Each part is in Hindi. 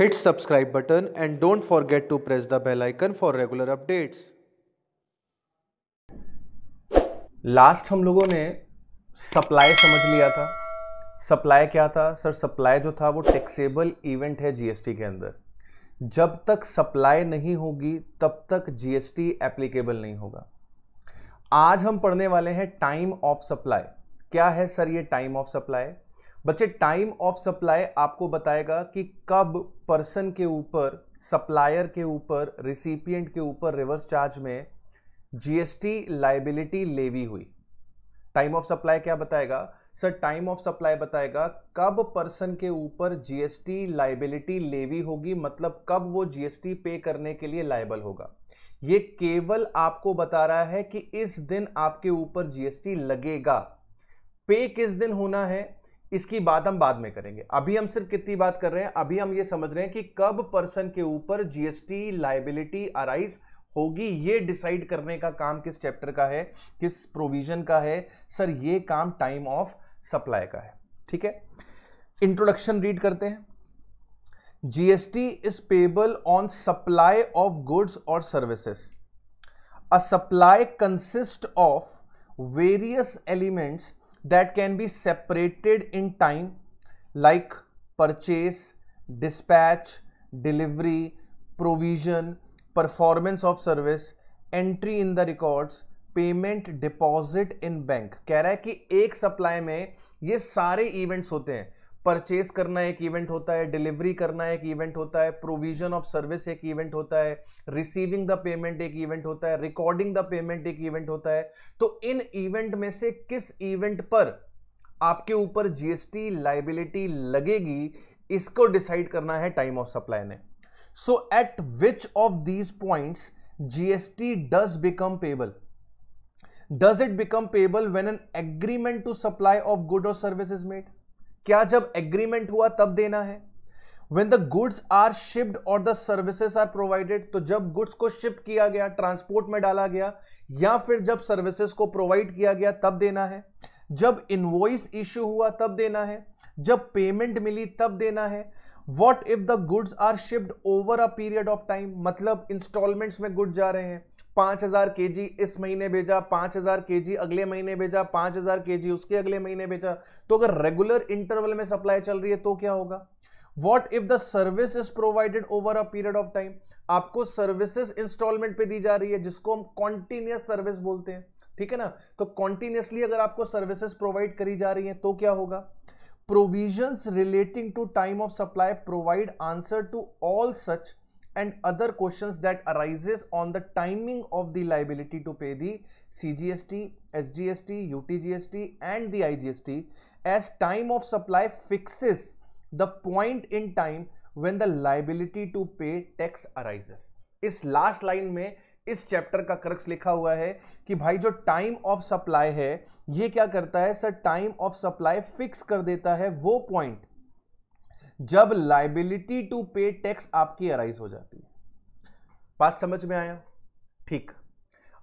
Hit subscribe button and don't forget to press the bell icon for regular updates last हम लोगों ने सप्लाई समझ लिया था सप्लाई क्या था सर सप्लाई जो था वो टैक्सेबल इवेंट है जीएसटी के अंदर जब तक सप्लाई नहीं होगी तब तक जीएसटी एप्लीकेबल नहीं होगा आज हम पढ़ने वाले हैं टाइम ऑफ सप्लाई क्या है सर ये टाइम ऑफ सप्लाई बच्चे टाइम ऑफ सप्लाई आपको बताएगा कि कब पर्सन के ऊपर सप्लायर के ऊपर रिसिपियंट के ऊपर रिवर्स चार्ज में जीएसटी लाइबिलिटी लेवी हुई टाइम ऑफ सप्लाई क्या बताएगा सर टाइम ऑफ सप्लाई बताएगा कब पर्सन के ऊपर जीएसटी लाइबिलिटी लेवी होगी मतलब कब वो जीएसटी पे करने के लिए लाइबल होगा ये केवल आपको बता रहा है कि इस दिन आपके ऊपर जीएसटी लगेगा पे किस दिन होना है इसकी बात हम बाद में करेंगे अभी हम सिर्फ कितनी बात कर रहे हैं अभी हम ये समझ रहे हैं कि कब पर्सन के ऊपर जीएसटी लाइबिलिटी अराइज होगी ये डिसाइड करने का काम किस चैप्टर का है किस प्रोविजन का है सर ये काम टाइम ऑफ सप्लाई का है ठीक है इंट्रोडक्शन रीड करते हैं GST is payable on supply of goods और services a supply consist of various elements that can be separated in time like purchase dispatch delivery provision performance of service entry in the records payment deposit in bank कह रहा है कि एक सप्लाई में ये सारे इवेंट्स होते हैं परचेज करना एक इवेंट होता है डिलीवरी करना एक इवेंट होता है प्रोविजन ऑफ सर्विस एक इवेंट होता है रिसीविंग द पेमेंट एक इवेंट होता है रिकॉर्डिंग द पेमेंट एक इवेंट होता है तो इन इवेंट में से किस इवेंट पर आपके ऊपर जीएसटी लाइबिलिटी लगेगी इसको डिसाइड करना है टाइम ऑफ सप्लाई ने so at which of these points GST does become payable does it become payable when an agreement to supply of good और सर्विस इज मेड क्या जब एग्रीमेंट हुआ तब देना है when the goods are shipped और द सर्विसेज आर प्रोवाइडेड तो जब गुड्स को शिप किया गया ट्रांसपोर्ट में डाला गया या फिर जब सर्विसेज को प्रोवाइड किया गया तब देना है जब इनवॉइस इश्यू हुआ तब देना है जब पेमेंट मिली तब देना है what if the goods are shipped over a period of time मतलब इंस्टॉलमेंट्स में गुड्स जा रहे हैं पांच हजार के जी इस महीने भेजा पांच हजार के जी अगले महीने भेजा पांच हजार के जी उसके अगले महीने भेजा तो अगर रेगुलर इंटरवल में सप्लाई चल रही है तो क्या होगा what if the service is provided over a period of time आपको सर्विसेज इंस्टॉलमेंट पे दी जा रही है जिसको हम कॉन्टिन्यूस सर्विस बोलते हैं ठीक है ना तो कॉन्टिन्यूसली अगर आपको सर्विसेज प्रोवाइड करी जा रही है तो क्या होगा provision relating to time of supply provide answer to all such and other questions that arises on the timing of the liability to pay the CGST, SGST, UTGST and the IGST as time of supply fixes the point in time when the liability to pay tax arises. इस लास्ट लाइन में इस चैप्टर का क्रक्स लिखा हुआ है कि भाई जो टाइम ऑफ सप्लाई है ये क्या करता है sir time of supply fix कर देता है वो पॉइंट जब लाइबिलिटी टू पे टैक्स आपकी अराइज हो जाती है बात समझ में आया ठीक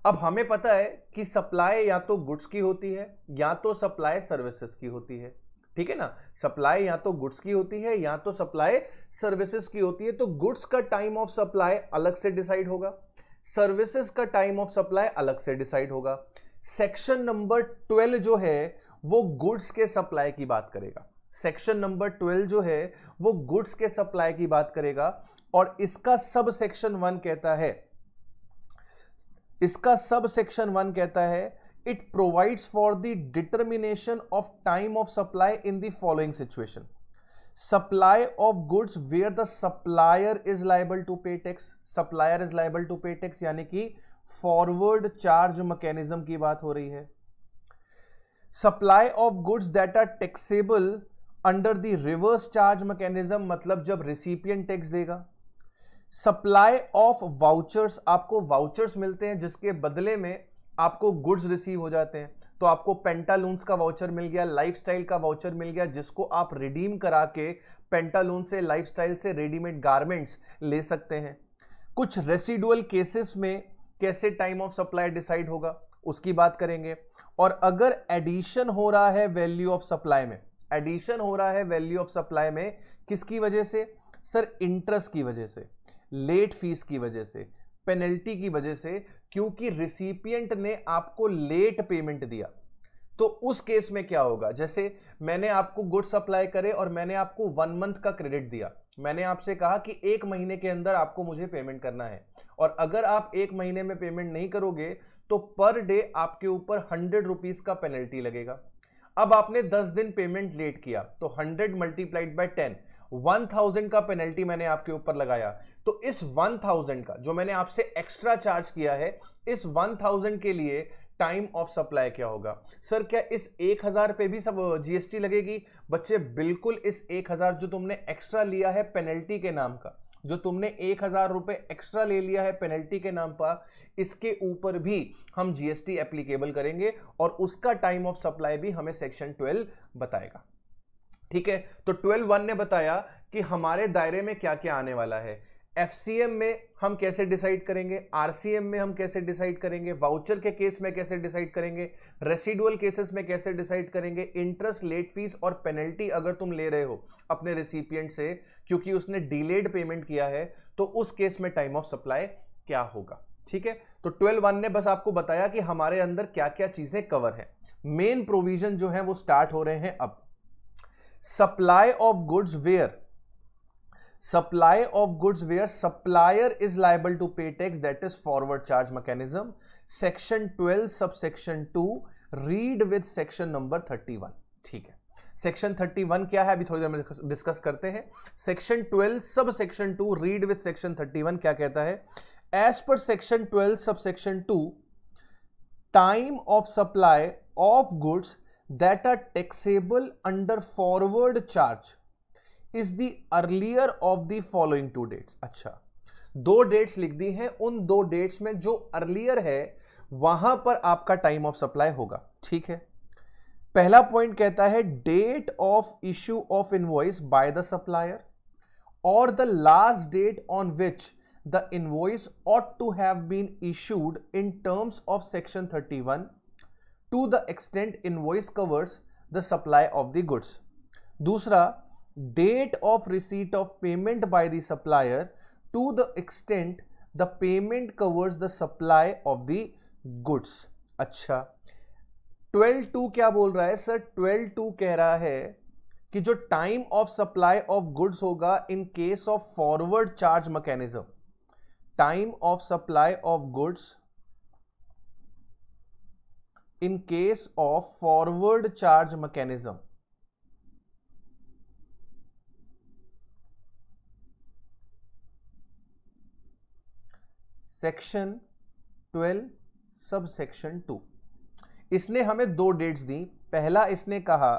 अब हमें पता है कि सप्लाई या तो गुड्स की होती है या तो सप्लाई सर्विसेज की होती है ठीक है ना सप्लाई या तो गुड्स की होती है या तो सप्लाई सर्विसेज की होती है तो गुड्स का टाइम ऑफ सप्लाई अलग से डिसाइड होगा सर्विसेज का टाइम ऑफ सप्लाई अलग से डिसाइड होगा सेक्शन नंबर ट्वेल्व जो है वो गुड्स के सप्लाई की बात करेगा सेक्शन नंबर ट्वेल्व जो है वो गुड्स के सप्लाई की बात करेगा और इसका सब सेक्शन वन कहता है इसका सब सेक्शन वन कहता है it provides for the determination of time of supply in the following situation supply of goods where the supplier is liable to pay tax supplier is liable to pay tax यानी कि फॉरवर्ड चार्ज मैकेनिज्म की बात हो रही है supply of goods that are taxable under the reverse charge mechanism मतलब जब रिसिपियन टैक्स देगा सप्लाई ऑफ वाउचर्स आपको वाउचर्स मिलते हैं जिसके बदले में आपको गुड्स रिसीव हो जाते हैं तो आपको पेंटालून्स का वाउचर मिल गया लाइफस्टाइल का वाउचर मिल गया जिसको आप रिडीम करा के पेंटालून से लाइफ से रेडीमेड गारमेंट्स ले सकते हैं कुछ रेसिडुअल केसेस में कैसे टाइम ऑफ सप्लाई डिसाइड होगा उसकी बात करेंगे और अगर एडिशन हो रहा है वैल्यू ऑफ सप्लाई में एडिशन हो रहा है वैल्यू ऑफ सप्लाई में किसकी वजह से सर इंटरेस्ट की वजह से लेट फीस की वजह से पेनल्टी की वजह से क्योंकि रिसिपियंट ने आपको लेट पेमेंट दिया तो उस केस में क्या होगा जैसे मैंने आपको गुड सप्लाई करे और मैंने आपको वन मंथ का क्रेडिट दिया मैंने आपसे कहा कि एक महीने के अंदर आपको मुझे पेमेंट करना है और अगर आप एक महीने में पेमेंट नहीं करोगे तो पर डे आपके ऊपर हंड्रेड रुपीज का पेनल्टी लगेगा अब आपने 10 दिन पेमेंट लेट किया तो 100 मल्टीप्लाइड बाय 10 1000 का पेनल्टी मैंने आपके ऊपर लगाया तो इस 1000 का जो मैंने आपसे एक्स्ट्रा चार्ज किया है इस 1000 के लिए टाइम ऑफ सप्लाई क्या होगा सर क्या इस 1000 पे भी सब जीएसटी uh, लगेगी बच्चे बिल्कुल इस 1000 जो तुमने एक्स्ट्रा लिया है पेनल्टी के नाम का जो तुमने एक हज़ार रुपए एक्स्ट्रा ले लिया है पेनल्टी के नाम पर इसके ऊपर भी हम जीएसटी एप्लीकेबल करेंगे और उसका टाइम ऑफ सप्लाई भी हमें सेक्शन ट्वेल्व बताएगा ठीक है तो ट्वेल्व वन ने बताया कि हमारे दायरे में क्या क्या आने वाला है एफ में हम कैसे डिसाइड करेंगे आरसीएम में हम कैसे डिसाइड करेंगे वाउचर के केस में कैसे डिसाइड करेंगे रेसिडुअल केसेस में कैसे डिसाइड करेंगे इंटरेस्ट लेट फीस और पेनल्टी अगर तुम ले रहे हो अपने रेसिपियंट से क्योंकि उसने डिलेड पेमेंट किया है तो उस केस में टाइम ऑफ सप्लाई क्या होगा ठीक है तो ट्वेल्व वन ने बस आपको बताया कि हमारे अंदर क्या क्या चीजें कवर है मेन प्रोविजन जो है वो स्टार्ट हो रहे हैं अब supply of goods where supply of goods where supplier is liable to pay tax that is forward charge mechanism section 12 subsection 2 read with section number 31 ठीक है सेक्शन 31 क्या है अभी थोड़ी देर में डिस्कस करते हैं section 12 sub section 2 read with section 31 क्या कहता है as per section 12 sub section 2 time of supply of goods that are taxable under forward charge is the earlier of the following two dates अच्छा दो डेट्स लिख दी हैं उन दो डेट्स में जो अर्लियर है वहां पर आपका टाइम ऑफ सप्लाई होगा ठीक है पहला पॉइंट कहता है date of issue of invoice by the supplier और the last date on which the invoice ought to have been issued in terms of section 31 to the extent invoice covers the supply of the goods दूसरा date of receipt of payment by the supplier to the extent the payment covers the supply of the goods अच्छा टू क्या बोल रहा है सर ट्वेल्व टू कह रहा है कि जो time of supply of goods होगा in case of forward charge mechanism time of supply of goods in case of forward charge mechanism section 12 sub section to इसने हमें दो डेट्स दी पहला इसने कहा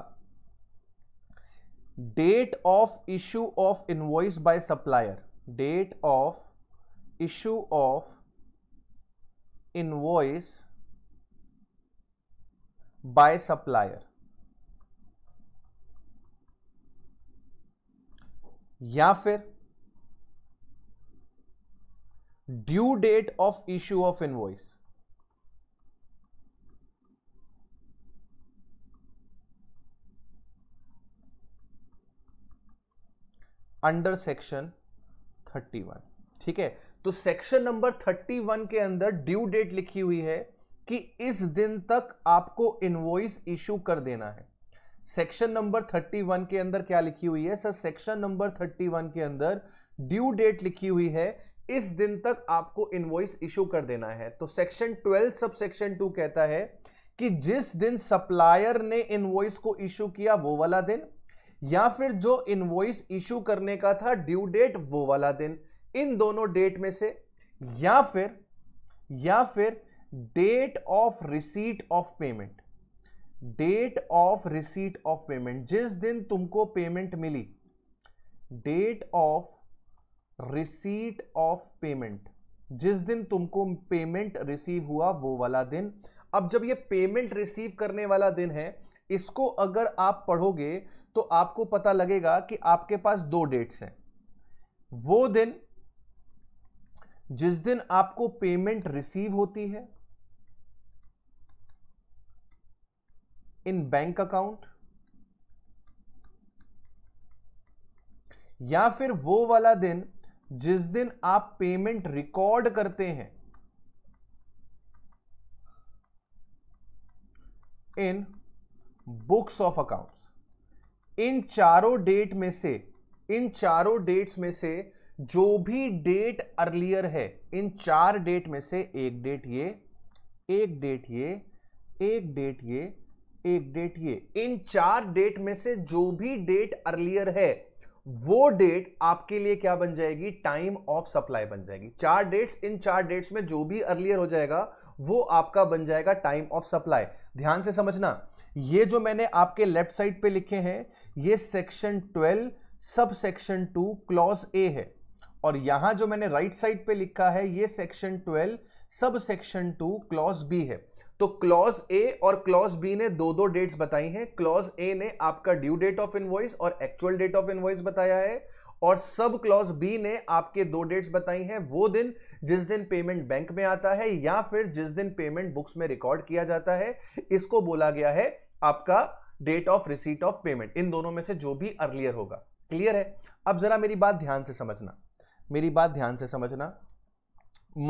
date of issue of invoice by supplier date of issue of invoice by supplier या फिर due date of issue of invoice under section 31 ठीक है तो सेक्शन नंबर 31 के अंदर ड्यू डेट लिखी हुई है कि इस दिन तक आपको इनवॉइस इश्यू कर देना है सेक्शन नंबर 31 के अंदर क्या लिखी हुई है सर सेक्शन नंबर 31 के अंदर ड्यू डेट लिखी हुई है इस दिन तक आपको इनवॉइस इशू कर देना है तो सेक्शन 12 सब सेक्शन टू कहता है कि जिस दिन सप्लायर ने इनवॉइस को इशू किया वो वाला दिन या फिर जो इनवॉइस इशू करने का था ड्यू डेट वो वाला दिन इन दोनों डेट में से या फिर या फिर date of receipt of payment date of receipt of payment जिस दिन तुमको पेमेंट मिली date of receipt of payment जिस दिन तुमको पेमेंट रिसीव हुआ वो वाला दिन अब जब ये पेमेंट रिसीव करने वाला दिन है इसको अगर आप पढ़ोगे तो आपको पता लगेगा कि आपके पास दो डेट्स हैं वो दिन जिस दिन आपको पेमेंट रिसीव होती है इन बैंक अकाउंट या फिर वो वाला दिन जिस दिन आप पेमेंट रिकॉर्ड करते हैं इन बुक्स ऑफ अकाउंट्स इन चारों डेट में से इन चारों डेट्स में से जो भी डेट अर्लियर है इन चार डेट में से एक डेट ये एक डेट ये एक डेट ये एक डेट ये इन चार डेट में से जो भी डेट अर्लियर है वो डेट आपके लिए क्या बन जाएगी टाइम ऑफ सप्लाई बन जाएगी चार डेट्स इन चार डेट्स में जो भी अर्लियर हो जाएगा वो आपका बन जाएगा टाइम ऑफ सप्लाई ध्यान से समझना ये जो मैंने आपके लेफ्ट साइड पे लिखे हैं ये section 12 sub section two clause ए है और यहां जो मैंने राइट right साइड पे लिखा है ये section 12 sub section two clause B है तो क्लॉज ए और क्लॉज बी ने दो दो डेट्स बताई हैं क्लॉज ए ने आपका ड्यू डेट ऑफ इनवॉइस और एक्चुअल डेट ऑफ इनवॉइस बताया है और सब क्लॉज बी ने आपके दो डेट्स बताई हैं वो दिन जिस दिन पेमेंट बैंक में आता है या फिर जिस दिन पेमेंट बुक्स में रिकॉर्ड किया जाता है इसको बोला गया है आपका date of receipt of payment इन दोनों में से जो भी अर्लियर होगा क्लियर है अब जरा मेरी बात ध्यान से समझना मेरी बात ध्यान से समझना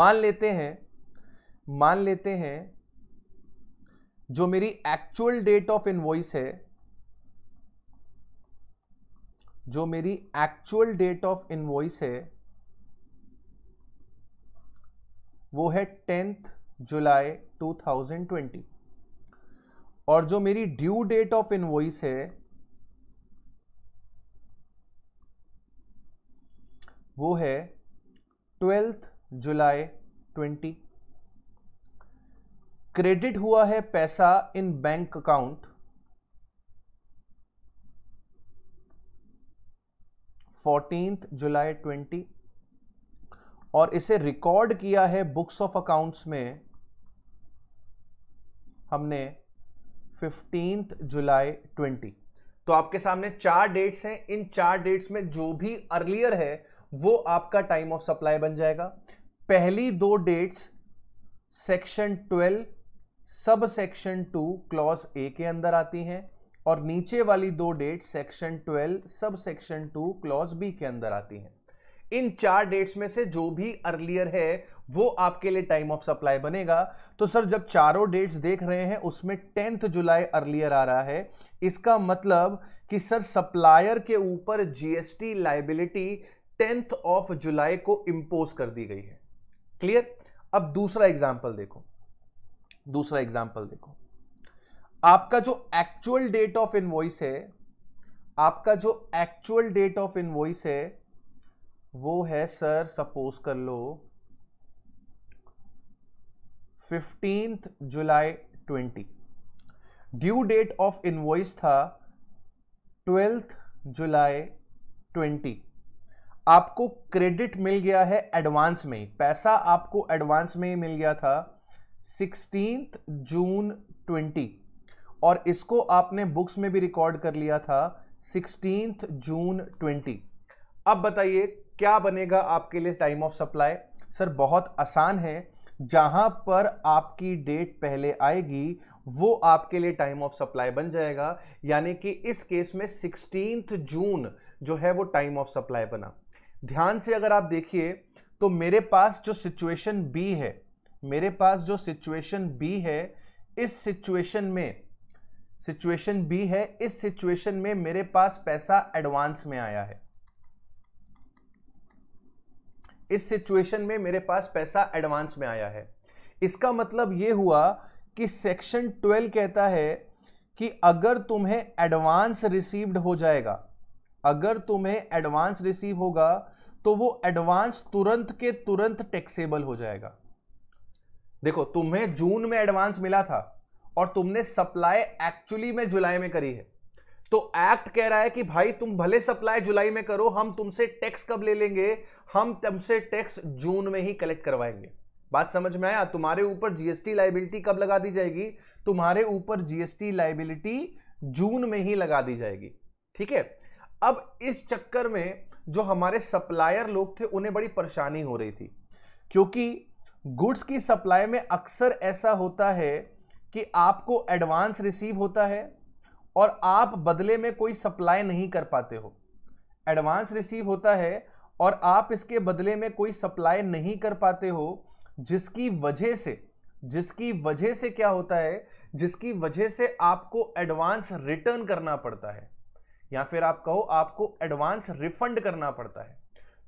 मान लेते हैं मान लेते हैं जो मेरी एक्चुअल डेट ऑफ इनवॉइस है जो मेरी एक्चुअल डेट ऑफ इनवॉइस है वो है टेंथ जुलाई 2020 और जो मेरी ड्यू डेट ऑफ इनवॉइस है वो है ट्वेल्थ जुलाई 2020 क्रेडिट हुआ है पैसा in bank account fourteenth July twenty और इसे रिकॉर्ड किया है बुक्स ऑफ अकाउंट्स में हमने फिफ्टींथ जुलाई ट्वेंटी तो आपके सामने चार डेट्स हैं इन चार डेट्स में जो भी अर्लियर है वो आपका टाइम ऑफ सप्लाई बन जाएगा पहली दो डेट्स सेक्शन ट्वेल्व सब सेक्शन टू क्लॉज ए के अंदर आती हैं और नीचे वाली दो डेट सेक्शन ट्वेल्व सब सेक्शन टू क्लॉज बी के अंदर आती हैं इन चार डेट्स में से जो भी अर्लियर है वो आपके लिए टाइम ऑफ सप्लाई बनेगा तो सर जब चारों डेट्स देख रहे हैं उसमें टेंथ जुलाई अर्लियर आ रहा है इसका मतलब कि सर सप्लायर के ऊपर GST liability tenth of July को इम्पोज कर दी गई है क्लियर अब दूसरा एग्जाम्पल देखो दूसरा एग्जाम्पल देखो आपका जो एक्चुअल डेट ऑफ इनवॉइस है आपका जो एक्चुअल डेट ऑफ इनवॉइस है वो है सर सपोज कर लो fifteenth July twenty due date of invoice था ट्वेल्थ जुलाई ट्वेंटी आपको क्रेडिट मिल गया है एडवांस में पैसा आपको एडवांस में ही मिल गया था सिक्सटीन जून ट्वेंटी और इसको आपने बुक्स में भी रिकॉर्ड कर लिया था सिक्सटीन जून ट्वेंटी अब बताइए क्या बनेगा आपके लिए टाइम ऑफ सप्लाई सर बहुत आसान है जहां पर आपकी डेट पहले आएगी वो आपके लिए टाइम ऑफ सप्लाई बन जाएगा यानी कि इस केस में सिक्सटीन जून जो है वो टाइम ऑफ सप्लाई बना ध्यान से अगर आप देखिए तो मेरे पास जो सिचुएशन बी है मेरे पास जो सिचुएशन बी है इस सिचुएशन में सिचुएशन बी है इस सिचुएशन में मेरे पास पैसा एडवांस में आया है इस सिचुएशन में मेरे पास पैसा एडवांस में आया है इसका मतलब यह हुआ कि सेक्शन 12 कहता है कि अगर तुम्हें एडवांस रिसीव्ड हो जाएगा अगर तुम्हें एडवांस रिसीव होगा तो वो एडवांस तुरंत के तुरंत टैक्सेबल हो जाएगा देखो तुम्हें जून में एडवांस मिला था और तुमने सप्लाई एक्चुअली में जुलाई में करी है तो एक्ट कह रहा है कि भाई तुम भले सप्लाई जुलाई में करो हम तुमसे टैक्स कब ले लेंगे हम तुमसे टैक्स जून में ही कलेक्ट करवाएंगे बात समझ में आया तुम्हारे ऊपर जीएसटी लाइबिलिटी कब लगा दी जाएगी तुम्हारे ऊपर जीएसटी लाइबिलिटी जून में ही लगा दी जाएगी ठीक है अब इस चक्कर में जो हमारे सप्लायर लोग थे उन्हें बड़ी परेशानी हो रही थी क्योंकि गुड्स की सप्लाई में अक्सर ऐसा होता है कि आपको एडवांस रिसीव होता है और आप बदले में कोई सप्लाई नहीं कर पाते हो एडवांस रिसीव होता है और आप इसके बदले में कोई सप्लाई नहीं कर पाते हो जिसकी वजह से जिसकी वजह से क्या होता है जिसकी वजह से आपको एडवांस रिटर्न करना पड़ता है या फिर आप कहो आपको एडवांस रिफंड करना पड़ता है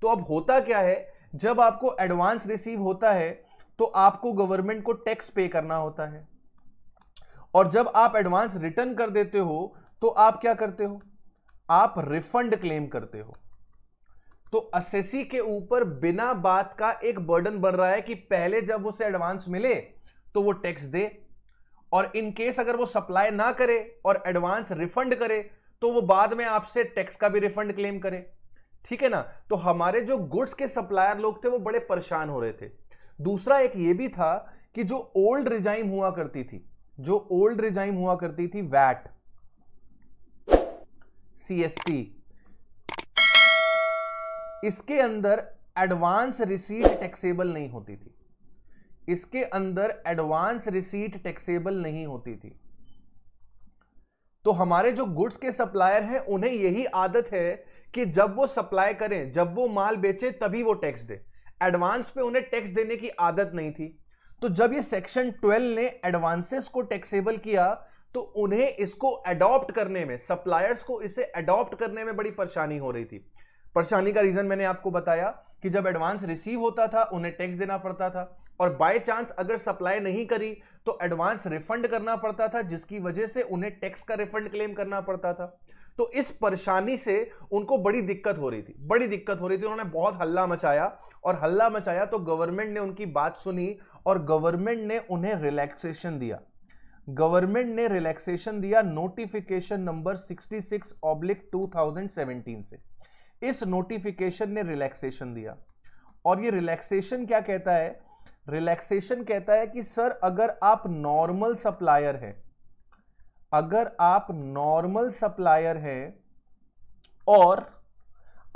तो अब होता क्या है जब आपको एडवांस रिसीव होता है तो आपको गवर्नमेंट को टैक्स पे करना होता है और जब आप एडवांस रिटर्न कर देते हो तो आप क्या करते हो आप रिफंड क्लेम करते हो तो असेसी के ऊपर बिना बात का एक बर्डन बन रहा है कि पहले जब उसे एडवांस मिले तो वो टैक्स दे और इन केस अगर वो सप्लाई ना करे और एडवांस रिफंड करे तो वो बाद में आपसे टैक्स का भी रिफंड क्लेम करे ठीक है ना तो हमारे जो गुड्स के सप्लायर लोग थे वो बड़े परेशान हो रहे थे दूसरा एक ये भी था कि जो ओल्ड रिजाइम हुआ करती थी जो ओल्ड रिजाइम हुआ करती थी वैट सीएसटी इसके अंदर एडवांस रिसीट टैक्सेबल नहीं होती थी इसके अंदर एडवांस रिसीट टैक्सेबल नहीं होती थी तो हमारे जो गुड्स के सप्लायर हैं उन्हें यही आदत है कि जब वो सप्लाई करें जब वो माल बेचे तभी वो टैक्स दे एडवांस पे उन्हें टैक्स देने की आदत नहीं थी तो जब ये सेक्शन 12 ने एडवांसेस को टैक्सेबल किया तो उन्हें इसको अडॉप्ट करने में सप्लायर्स को इसे अडॉप्ट करने में बड़ी परेशानी हो रही थी परेशानी का रीजन मैंने आपको बताया कि जब एडवांस रिसीव होता था उन्हें टैक्स देना पड़ता था और बाय चांस अगर सप्लाई नहीं करी तो एडवांस रिफंड करना पड़ता था जिसकी वजह से उन्हें टैक्स का रिफंड क्लेम करना पड़ता था तो इस परेशानी से उनको बड़ी दिक्कत हो रही थी बड़ी दिक्कत हो रही थी उन्होंने बहुत हल्ला मचाया और हल्ला मचाया तो गवर्नमेंट ने उनकी बात सुनी और गवर्नमेंट ने उन्हें रिलैक्सेशन दिया गवर्नमेंट ने रिलैक्सेशन दिया नोटिफिकेशन नंबर 66 ऑब्लिक 2017 से इस नोटिफिकेशन ने रिलैक्सेशन दिया और ये रिलैक्सेशन क्या कहता है रिलैक्सेशन कहता है कि सर अगर आप नॉर्मल सप्लायर हैं अगर आप नॉर्मल सप्लायर हैं और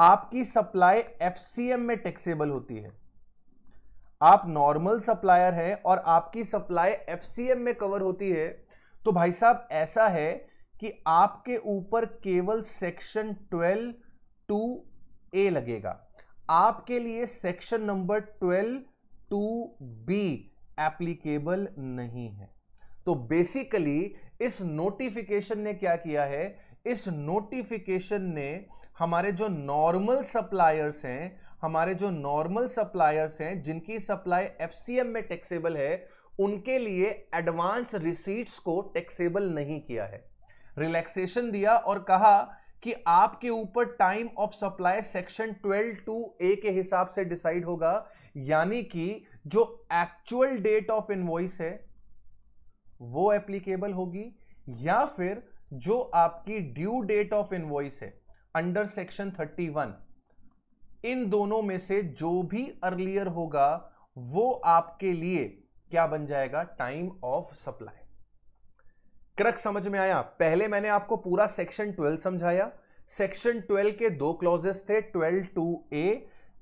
आपकी सप्लाई एफ में टैक्सेबल होती है आप नॉर्मल सप्लायर हैं और आपकी सप्लाई एफ में कवर होती है तो भाई साहब ऐसा है कि आपके ऊपर केवल सेक्शन ट्वेल्व टू ए लगेगा आपके लिए section number twelve two B applicable नहीं है तो बेसिकली इस नोटिफिकेशन ने क्या किया है इस नोटिफिकेशन ने हमारे जो नॉर्मल सप्लायर्स हैं हमारे जो नॉर्मल सप्लायर्स हैं जिनकी सप्लाई एफ में टैक्सेबल है उनके लिए एडवांस रिसीट्स को टैक्सेबल नहीं किया है रिलैक्सेशन दिया और कहा कि आपके ऊपर time of supply section 12 two A के हिसाब से डिसाइड होगा यानी कि जो एक्चुअल डेट ऑफ इनवॉइस है वो एप्लीकेबल होगी या फिर जो आपकी ड्यू डेट ऑफ इनवॉइस है अंडर सेक्शन 31 इन दोनों में से जो भी अर्लियर होगा वो आपके लिए क्या बन जाएगा टाइम ऑफ सप्लाई क्रक समझ में आया पहले मैंने आपको पूरा सेक्शन 12 समझाया सेक्शन 12 के दो क्लॉजेस थे 12 two A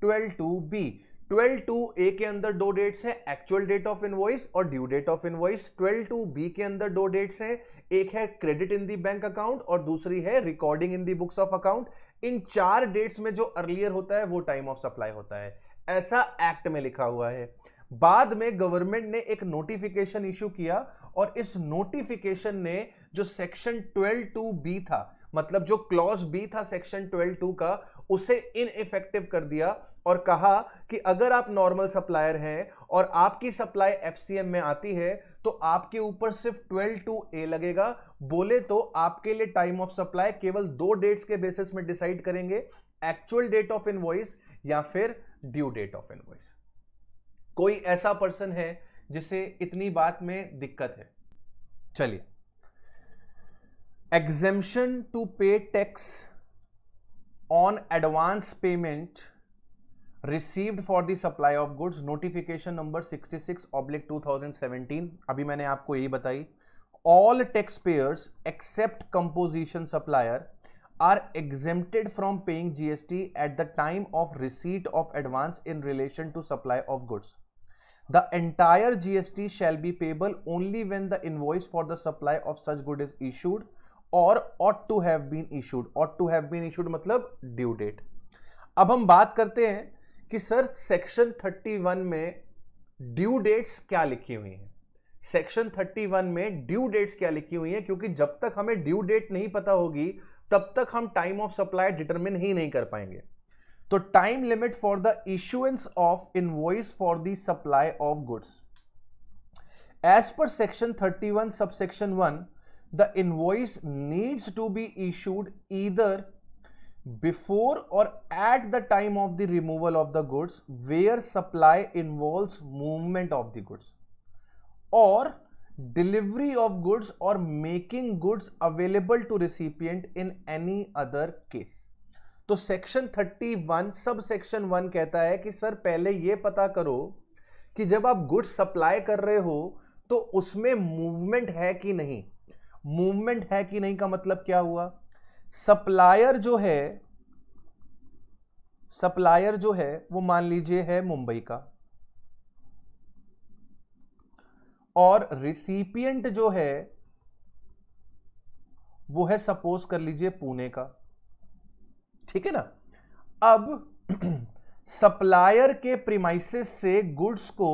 12 two B twelve two A के अंदर दो डेट्स हैं एक्चुअल डेट ऑफ इनवॉइस और due date of invoice twelve two B के अंदर दो डेट्स हैं एक है credit in the bank account और दूसरी है recording in the books of account इन चार डेट्स में जो अर्लियर होता है वो टाइम ऑफ सप्लाई होता है ऐसा एक्ट में लिखा हुआ है बाद में गवर्नमेंट ने एक नोटिफिकेशन इशू किया और इस नोटिफिकेशन ने जो सेक्शन ट्वेल्व टू बी था मतलब जो क्लॉज बी था सेक्शन ट्वेल्व टू का उसे इनइफेक्टिव कर दिया और कहा कि अगर आप नॉर्मल सप्लायर हैं और आपकी सप्लाई एफ में आती है तो आपके ऊपर सिर्फ 12 टू ए लगेगा बोले तो आपके लिए टाइम ऑफ सप्लाई केवल दो डेट्स के बेसिस में डिसाइड करेंगे एक्चुअल डेट ऑफ इनवॉइस या फिर ड्यू डेट ऑफ इनवॉइस कोई ऐसा पर्सन है जिसे इतनी बात में दिक्कत है चलिए exemption to pay tax on advance payment received for the supply of goods notification number 66 six oblique two अभी मैंने आपको यही बताई all tax payers except composition supplier are exempted from paying GST at the time of receipt of advance in relation to supply of goods the entire GST shall be payable only when the invoice for the supply of such good is issued और ought to have been issued ought to have been issued मतलब ड्यू डेट अब हम बात करते हैं कि सर सेक्शन 31 में ड्यू डेट्स क्या लिखी हुई हैं सेक्शन 31 में ड्यू डेट्स क्या लिखी हुई है क्योंकि जब तक हमें ड्यू डेट नहीं पता होगी तब तक हम टाइम ऑफ सप्लाई डिटरमिन ही नहीं कर पाएंगे तो time limit for the issuance of invoice for the supply of goods as per section 31 one subsection 1 the invoice needs to be issued either before or at the time of the removal of the goods where supply involves movement of the goods or delivery of goods or making goods available to recipient in any other case तो सेक्शन 31 सब सेक्शन 1 कहता है कि सर पहले ये पता करो कि जब आप गुड्स सप्लाई कर रहे हो तो उसमें मूवमेंट है कि नहीं मूवमेंट है कि नहीं का मतलब क्या हुआ सप्लायर जो है सप्लायर जो है वो मान लीजिए है मुंबई का और रिसिपियंट जो है वो है सपोज कर लीजिए पुणे का ठीक है ना अब सप्लायर के प्रीमाइसिस से गुड्स को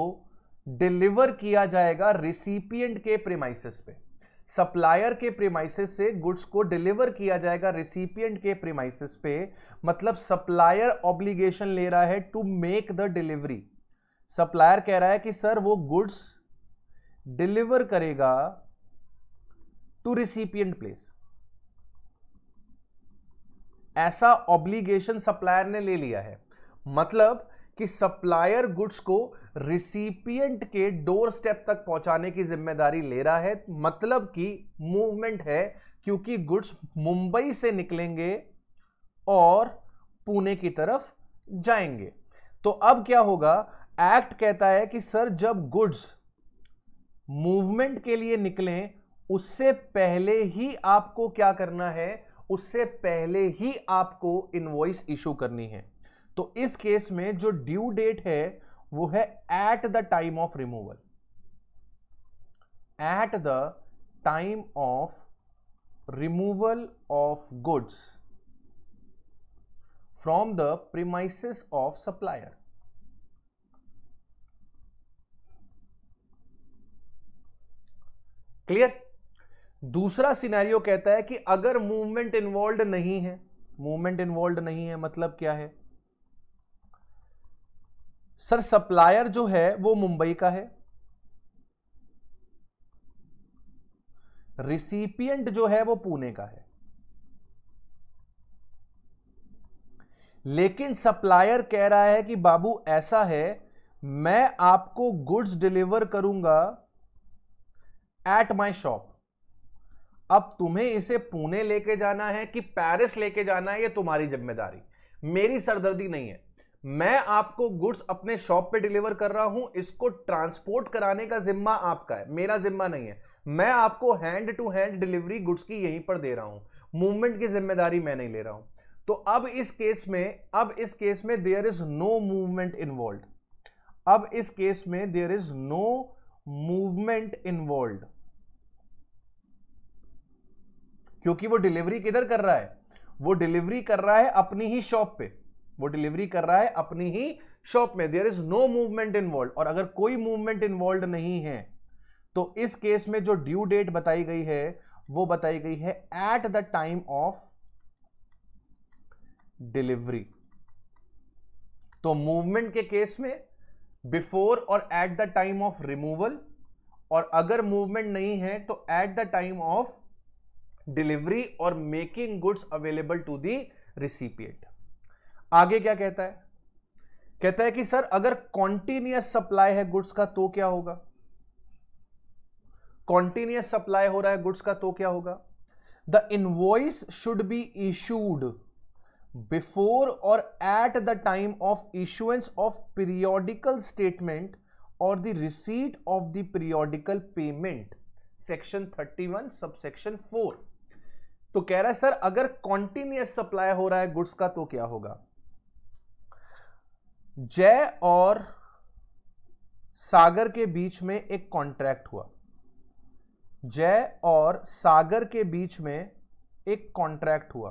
डिलीवर किया जाएगा रिसिपियंट के प्रीमाइसिस पे सप्लायर के प्रीमाइसिस से गुड्स को डिलीवर किया जाएगा रिसिपियंट के प्रीमाइसिस पे मतलब सप्लायर ऑब्लिगेशन ले रहा है to make the delivery supplier कह रहा है कि सर वो गुड्स डिलीवर करेगा टू रिसिपियंट प्लेस ऐसा ऑब्लिगेशन सप्लायर ने ले लिया है मतलब कि सप्लायर गुड्स को रिसिपियंट के डोर स्टेप तक पहुंचाने की जिम्मेदारी ले रहा है मतलब कि मूवमेंट है क्योंकि गुड्स मुंबई से निकलेंगे और पुणे की तरफ जाएंगे तो अब क्या होगा एक्ट कहता है कि सर जब गुड्स मूवमेंट के लिए निकलें उससे पहले ही आपको क्या करना है उससे पहले ही आपको इनवॉइस इशू करनी है तो इस केस में जो ड्यू डेट है वो है at the time of removal at the time of removal of goods from the premises of supplier clear दूसरा सिनेरियो कहता है कि अगर मूवमेंट इन्वॉल्व नहीं है मूवमेंट इन्वॉल्व नहीं है मतलब क्या है सर सप्लायर जो है वो मुंबई का है रिसिपियंट जो है वो पुणे का है लेकिन सप्लायर कह रहा है कि बाबू ऐसा है मैं आपको गुड्स डिलीवर करूंगा एट माय शॉप अब तुम्हें इसे पुणे लेके जाना है कि पेरिस लेके जाना है ये तुम्हारी जिम्मेदारी मेरी सरदर्दी नहीं है मैं आपको गुड्स अपने शॉप पे डिलीवर कर रहा हूं इसको ट्रांसपोर्ट कराने का जिम्मा आपका है मेरा जिम्मा नहीं है मैं आपको hand to hand delivery goods की यहीं पर दे रहा हूं मूवमेंट की जिम्मेदारी मैं नहीं ले रहा हूं तो अब इस केस में अब इस केस में there is no movement involve अब इस केस में there is no movement involve क्योंकि वो डिलीवरी किधर कर रहा है वो डिलीवरी कर रहा है अपनी ही शॉप पे वो डिलीवरी कर रहा है अपनी ही शॉप में there is no movement involve और अगर कोई मूवमेंट इन्वॉल्व नहीं है तो इस केस में जो ड्यू डेट बताई गई है वो बताई गई है at the time of delivery तो मूवमेंट के केस में बिफोर और at the time of removal और अगर मूवमेंट नहीं है तो at the time of delivery और making goods available to the recipient आगे क्या कहता है कहता है कि सर अगर कॉन्टिन्यूस सप्लाई है गुड्स का तो क्या होगा कॉन्टिन्यूस सप्लाई हो रहा है गुड्स का तो क्या होगा the invoice should be issued before और at the time of issuance of periodical statement और the receipt of the periodical payment section 31 subsection four तो कह रहा है सर अगर कॉन्टिन्यूस सप्लाई हो रहा है गुड्स का तो क्या होगा जय और सागर के बीच में एक कॉन्ट्रैक्ट हुआ जय और सागर के बीच में एक कॉन्ट्रैक्ट हुआ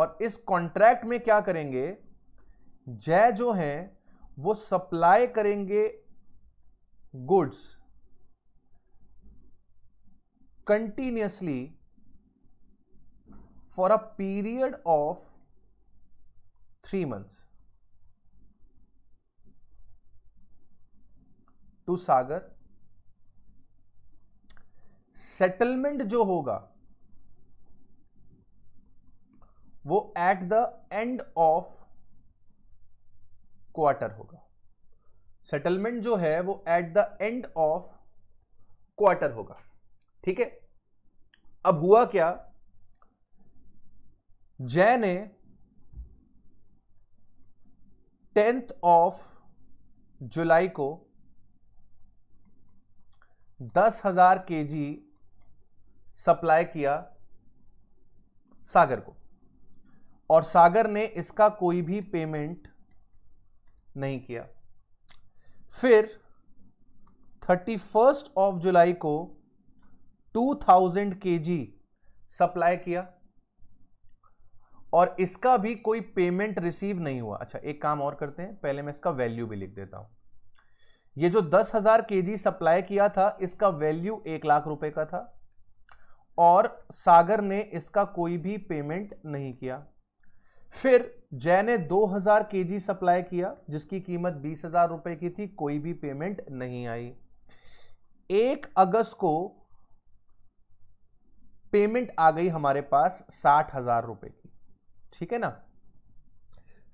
और इस कॉन्ट्रैक्ट में क्या करेंगे जय जो है वो सप्लाई करेंगे goods continuously for a period of 3 months to Sagar settlement जो होगा वो at the end of quarter होगा सेटलमेंट जो है वो at the end of quarter होगा ठीक है अब हुआ क्या जय ने टेंथ ऑफ जुलाई को दस हजार के जी सप्लाई किया सागर को और सागर ने इसका कोई भी पेमेंट नहीं किया फिर थर्टी फर्स्ट ऑफ जुलाई को टू थाउजेंड के जी सप्लाई किया और इसका भी कोई पेमेंट रिसीव नहीं हुआ अच्छा एक काम और करते हैं पहले मैं इसका वैल्यू भी लिख देता हूं ये जो दस हजार के जी सप्लाई किया था इसका वैल्यू एक लाख रुपए का था और सागर ने इसका कोई भी पेमेंट नहीं किया फिर जय ने दो हजार के जी सप्लाई किया जिसकी कीमत बीस हजार रुपए की थी कोई भी पेमेंट नहीं आई एक अगस्त को पेमेंट आ गई हमारे पास साठ हजार रुपए की ठीक है ना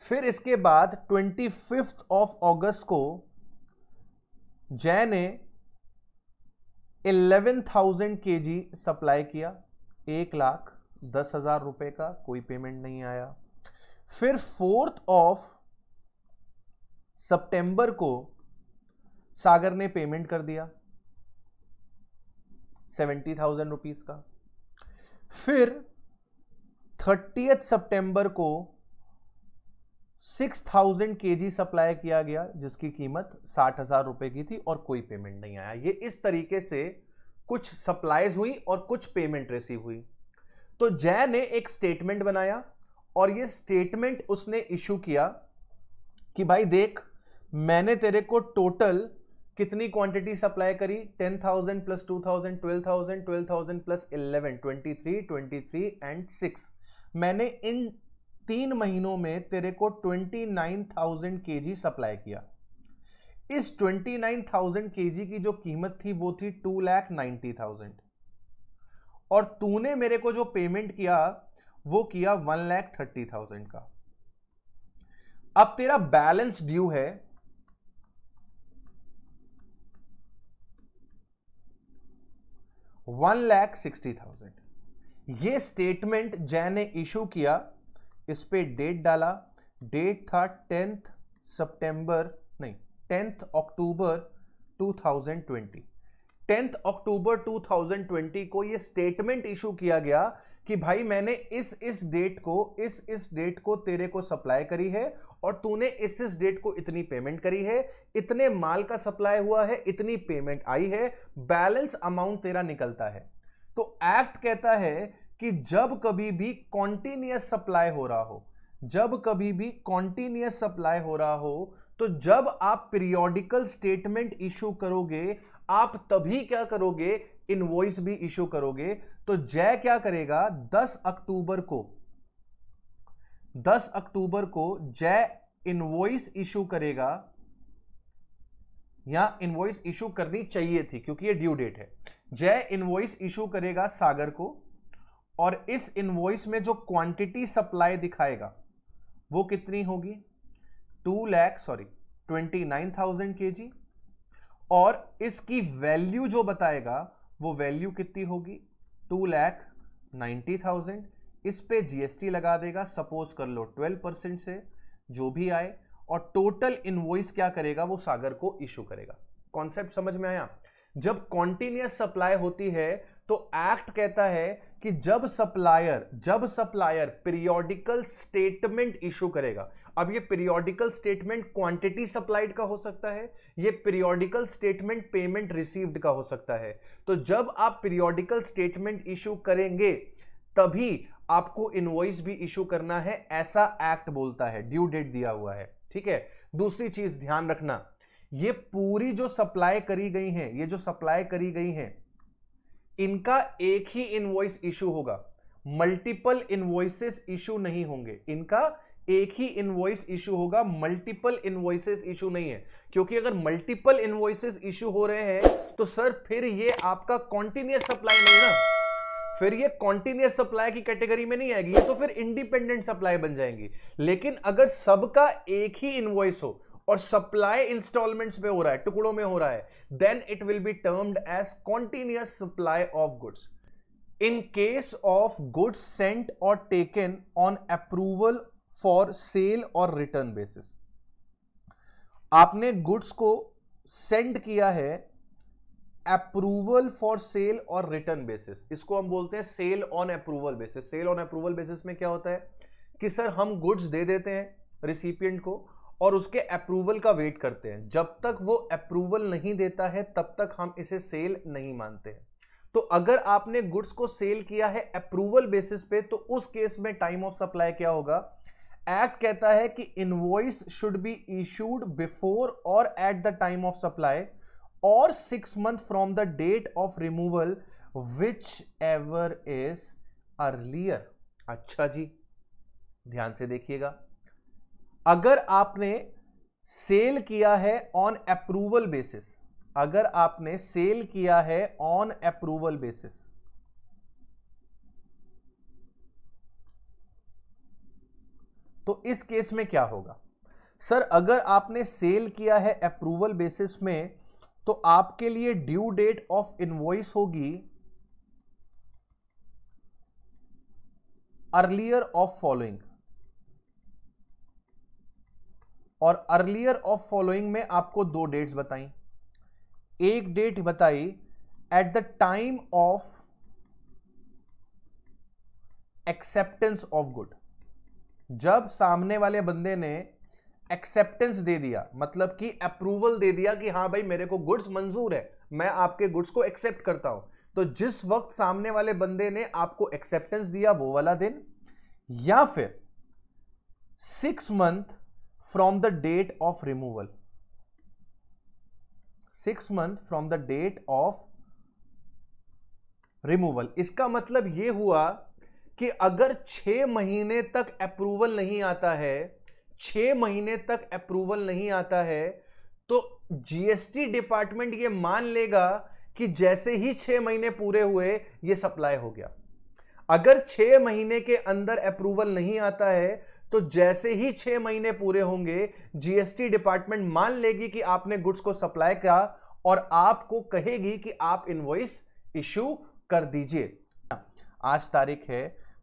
फिर इसके बाद ट्वेंटी फिफ्थ ऑफ ऑगस्ट को जय ने इलेवन थाउजेंड के जी सप्लाई किया एक लाख दस हजार रुपए का कोई पेमेंट नहीं आया फिर फोर्थ ऑफ सितंबर को सागर ने पेमेंट कर दिया सेवेंटी थाउजेंड रुपीज का फिर थर्टीथ सितंबर को 6000 केजी सप्लाई किया गया जिसकी कीमत साठ हजार रुपए की थी और कोई पेमेंट नहीं आया ये इस तरीके से कुछ सप्लाईज हुई और कुछ पेमेंट रिसीव हुई तो जय ने एक स्टेटमेंट बनाया और ये स्टेटमेंट उसने इशू किया कि भाई देख मैंने तेरे को टोटल कितनी क्वांटिटी सप्लाई करी ten thousand plus two thousand twelve thousand twelve thousand plus eleven twenty three twenty three and six मैंने इन तीन महीनों में तेरे को ट्वेंटी नाइन थाउजेंड के जी सप्लाई किया इस ट्वेंटी नाइन थाउजेंड के जी की जो कीमत थी वो थी टू लैख नाइन्टी थाउजेंड और तूने मेरे को जो पेमेंट किया वो किया वन लैख थर्टी थाउजेंड का अब तेरा बैलेंस ड्यू है वन लैख सिक्सटी थाउजेंड ये स्टेटमेंट जय ने इशू किया इस पर डेट डाला डेट था टेंथ सितंबर नहीं टेंथ अक्टूबर 2020 टेंथ अक्टूबर 2020 को ये स्टेटमेंट इशू किया गया कि भाई मैंने इस इस डेट को इस इस डेट को तेरे को सप्लाई करी है और तूने इस इस डेट को इतनी पेमेंट करी है इतने माल का सप्लाई हुआ है इतनी पेमेंट आई है बैलेंस अमाउंट तेरा निकलता है तो एक्ट कहता है कि जब कभी भी कॉन्टीन्यूस सप्लाई हो रहा हो जब कभी भी कॉन्टीन्यूस सप्लाई हो रहा हो तो जब आप पीरियोडिकल स्टेटमेंट इशू करोगे आप तभी क्या करोगे इनवॉइस भी इशू करोगे तो जय क्या करेगा 10 अक्टूबर को 10 अक्टूबर को जय इनवॉइस इशू करेगा या इनवॉइस इशू करनी चाहिए थी क्योंकि ये ड्यू डेट है जय इनवॉइस इशू करेगा सागर को और इस इन्वॉइस में जो क्वांटिटी सप्लाई दिखाएगा वो कितनी होगी two lakh sorry twenty nine thousand के जी और इसकी वैल्यू जो बताएगा वो वैल्यू कितनी होगी टू लैख नाइन्टी थाउजेंड इस पे जीएसटी लगा देगा सपोज कर लो ट्वेल्व परसेंट से जो भी आए और टोटल इन्वॉइस क्या करेगा वो सागर को इश्यू करेगा कॉन्सेप्ट समझ में आया जब कॉन्टिन्यूस सप्लाई होती है तो एक्ट कहता है कि जब सप्लायर जब सप्लायर पीरियोडिकल स्टेटमेंट इशू करेगा अब ये पीरियोडिकल स्टेटमेंट क्वांटिटी सप्लाइड का हो सकता है ये पीरियोडिकल स्टेटमेंट पेमेंट रिसीव्ड का हो सकता है तो जब आप पीरियोडिकल स्टेटमेंट इशू करेंगे तभी आपको इनवॉइस भी इशू करना है ऐसा एक्ट बोलता है ड्यू डेट दिया हुआ है ठीक है दूसरी चीज ध्यान रखना ये पूरी जो सप्लाई करी गई है ये जो सप्लाई करी गई है इनका एक ही इनवॉइस इशू होगा मल्टीपल इनवॉइसेस इशू नहीं होंगे इनका एक ही इनवॉइस इशू होगा मल्टीपल इनवॉइसेस इशू नहीं है क्योंकि अगर मल्टीपल इनवॉइसेस इशू हो रहे हैं तो सर फिर ये आपका कॉन्टिन्यूस सप्लाई नहीं ना फिर ये कॉन्टिन्यूस सप्लाई की कैटेगरी में नहीं आएगी ये तो फिर इंडिपेंडेंट सप्लाई बन जाएंगी लेकिन अगर सबका एक ही इनवॉइस हो और सप्लाई इंस्टॉलमेंट्स में हो रहा है टुकड़ों में हो रहा है then it will be termed as continuous supply of goods in case of goods sent और taken on approval for sale और रिटर्न बेसिस आपने गुड्स को सेंड किया है अप्रूवल फॉर सेल और रिटर्न बेसिस इसको हम बोलते हैं sale on approval basis sale on approval basis में क्या होता है कि सर हम गुड्स दे देते हैं रिसिपियंट को और उसके अप्रूवल का वेट करते हैं जब तक वो अप्रूवल नहीं देता है तब तक हम इसे सेल नहीं मानते हैं तो अगर आपने गुड्स को सेल किया है अप्रूवल बेसिस पे तो उस केस में टाइम ऑफ सप्लाई क्या होगा एक्ट कहता है कि invoice should be issued before और at the time of supply और six month from the date of removal whichever is earlier अच्छा जी ध्यान से देखिएगा अगर आपने सेल किया है ऑन अप्रूवल बेसिस अगर आपने सेल किया है ऑन अप्रूवल बेसिस तो इस केस में क्या होगा सर अगर आपने सेल किया है अप्रूवल बेसिस में तो आपके लिए ड्यू डेट ऑफ इनवॉइस होगी अर्लियर ऑफ फॉलोइंग और अर्लियर ऑफ फॉलोइंग में आपको दो डेट्स बताई एक डेट बताई at the time of acceptance of good जब सामने वाले बंदे ने एक्सेप्टेंस दे दिया मतलब कि अप्रूवल दे दिया कि हाँ भाई मेरे को गुड्स मंजूर है मैं आपके गुड्स को एक्सेप्ट करता हूं तो जिस वक्त सामने वाले बंदे ने आपको एक्सेप्टेंस दिया वो वाला दिन या फिर six month from the date of removal six month from the date of removal इसका मतलब यह हुआ कि अगर छह महीने तक अप्रूवल नहीं आता है छह महीने तक अप्रूवल नहीं आता है तो जीएसटी डिपार्टमेंट यह मान लेगा कि जैसे ही छह महीने पूरे हुए यह सप्लाई हो गया अगर छह महीने के अंदर अप्रूवल नहीं आता है तो जैसे ही छह महीने पूरे होंगे जीएसटी डिपार्टमेंट मान लेगी कि आपने गुड्स को सप्लाई किया और आपको कहेगी कि आप इनवॉइस इश्यू कर दीजिए आज तारीख है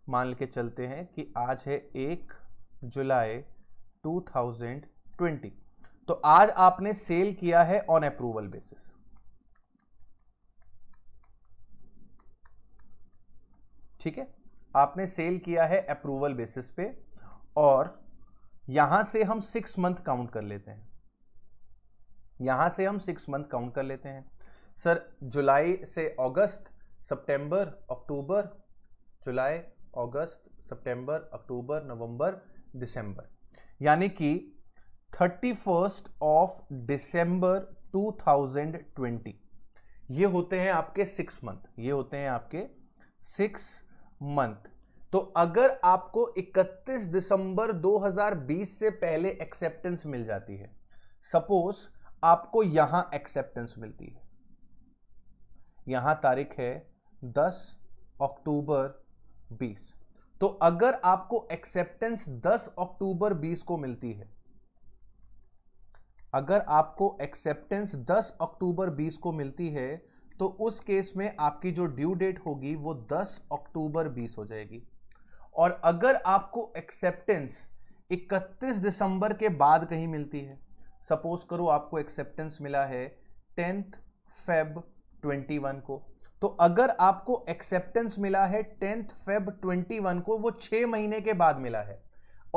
मान के चलते हैं कि आज है एक जुलाई 2020 तो आज आपने सेल किया है ऑन अप्रूवल बेसिस ठीक है आपने सेल किया है अप्रूवल बेसिस पे और यहां से हम सिक्स मंथ काउंट कर लेते हैं यहां से हम सिक्स मंथ काउंट कर लेते हैं सर जुलाई से अगस्त सितंबर अक्टूबर जुलाई अगस्त सितंबर अक्टूबर नवंबर दिसंबर यानी कि थर्टी फर्स्ट ऑफ दिसंबर 2020 ये होते हैं आपके सिक्स मंथ ये होते हैं आपके सिक्स मंथ तो अगर आपको 31 दिसंबर 2020 से पहले एक्सेप्टेंस मिल जाती है सपोज आपको यहां एक्सेप्टेंस मिलती है यहां तारीख है 10 अक्टूबर 20 तो अगर आपको एक्सेप्टेंस 10 अक्टूबर 20 को मिलती है अगर आपको एक्सेप्टेंस 10 अक्टूबर 20 को मिलती है तो उस केस में आपकी जो ड्यू डेट होगी वो 10 अक्टूबर 20 हो जाएगी और अगर आपको एक्सेप्टेंस 31 दिसंबर के बाद कहीं मिलती है सपोज करो आपको एक्सेप्टेंस मिला है टेंथ फेब 21 को तो अगर आपको एक्सेप्टेंस मिला है टेंथ फेब 21 को वो छह महीने के बाद मिला है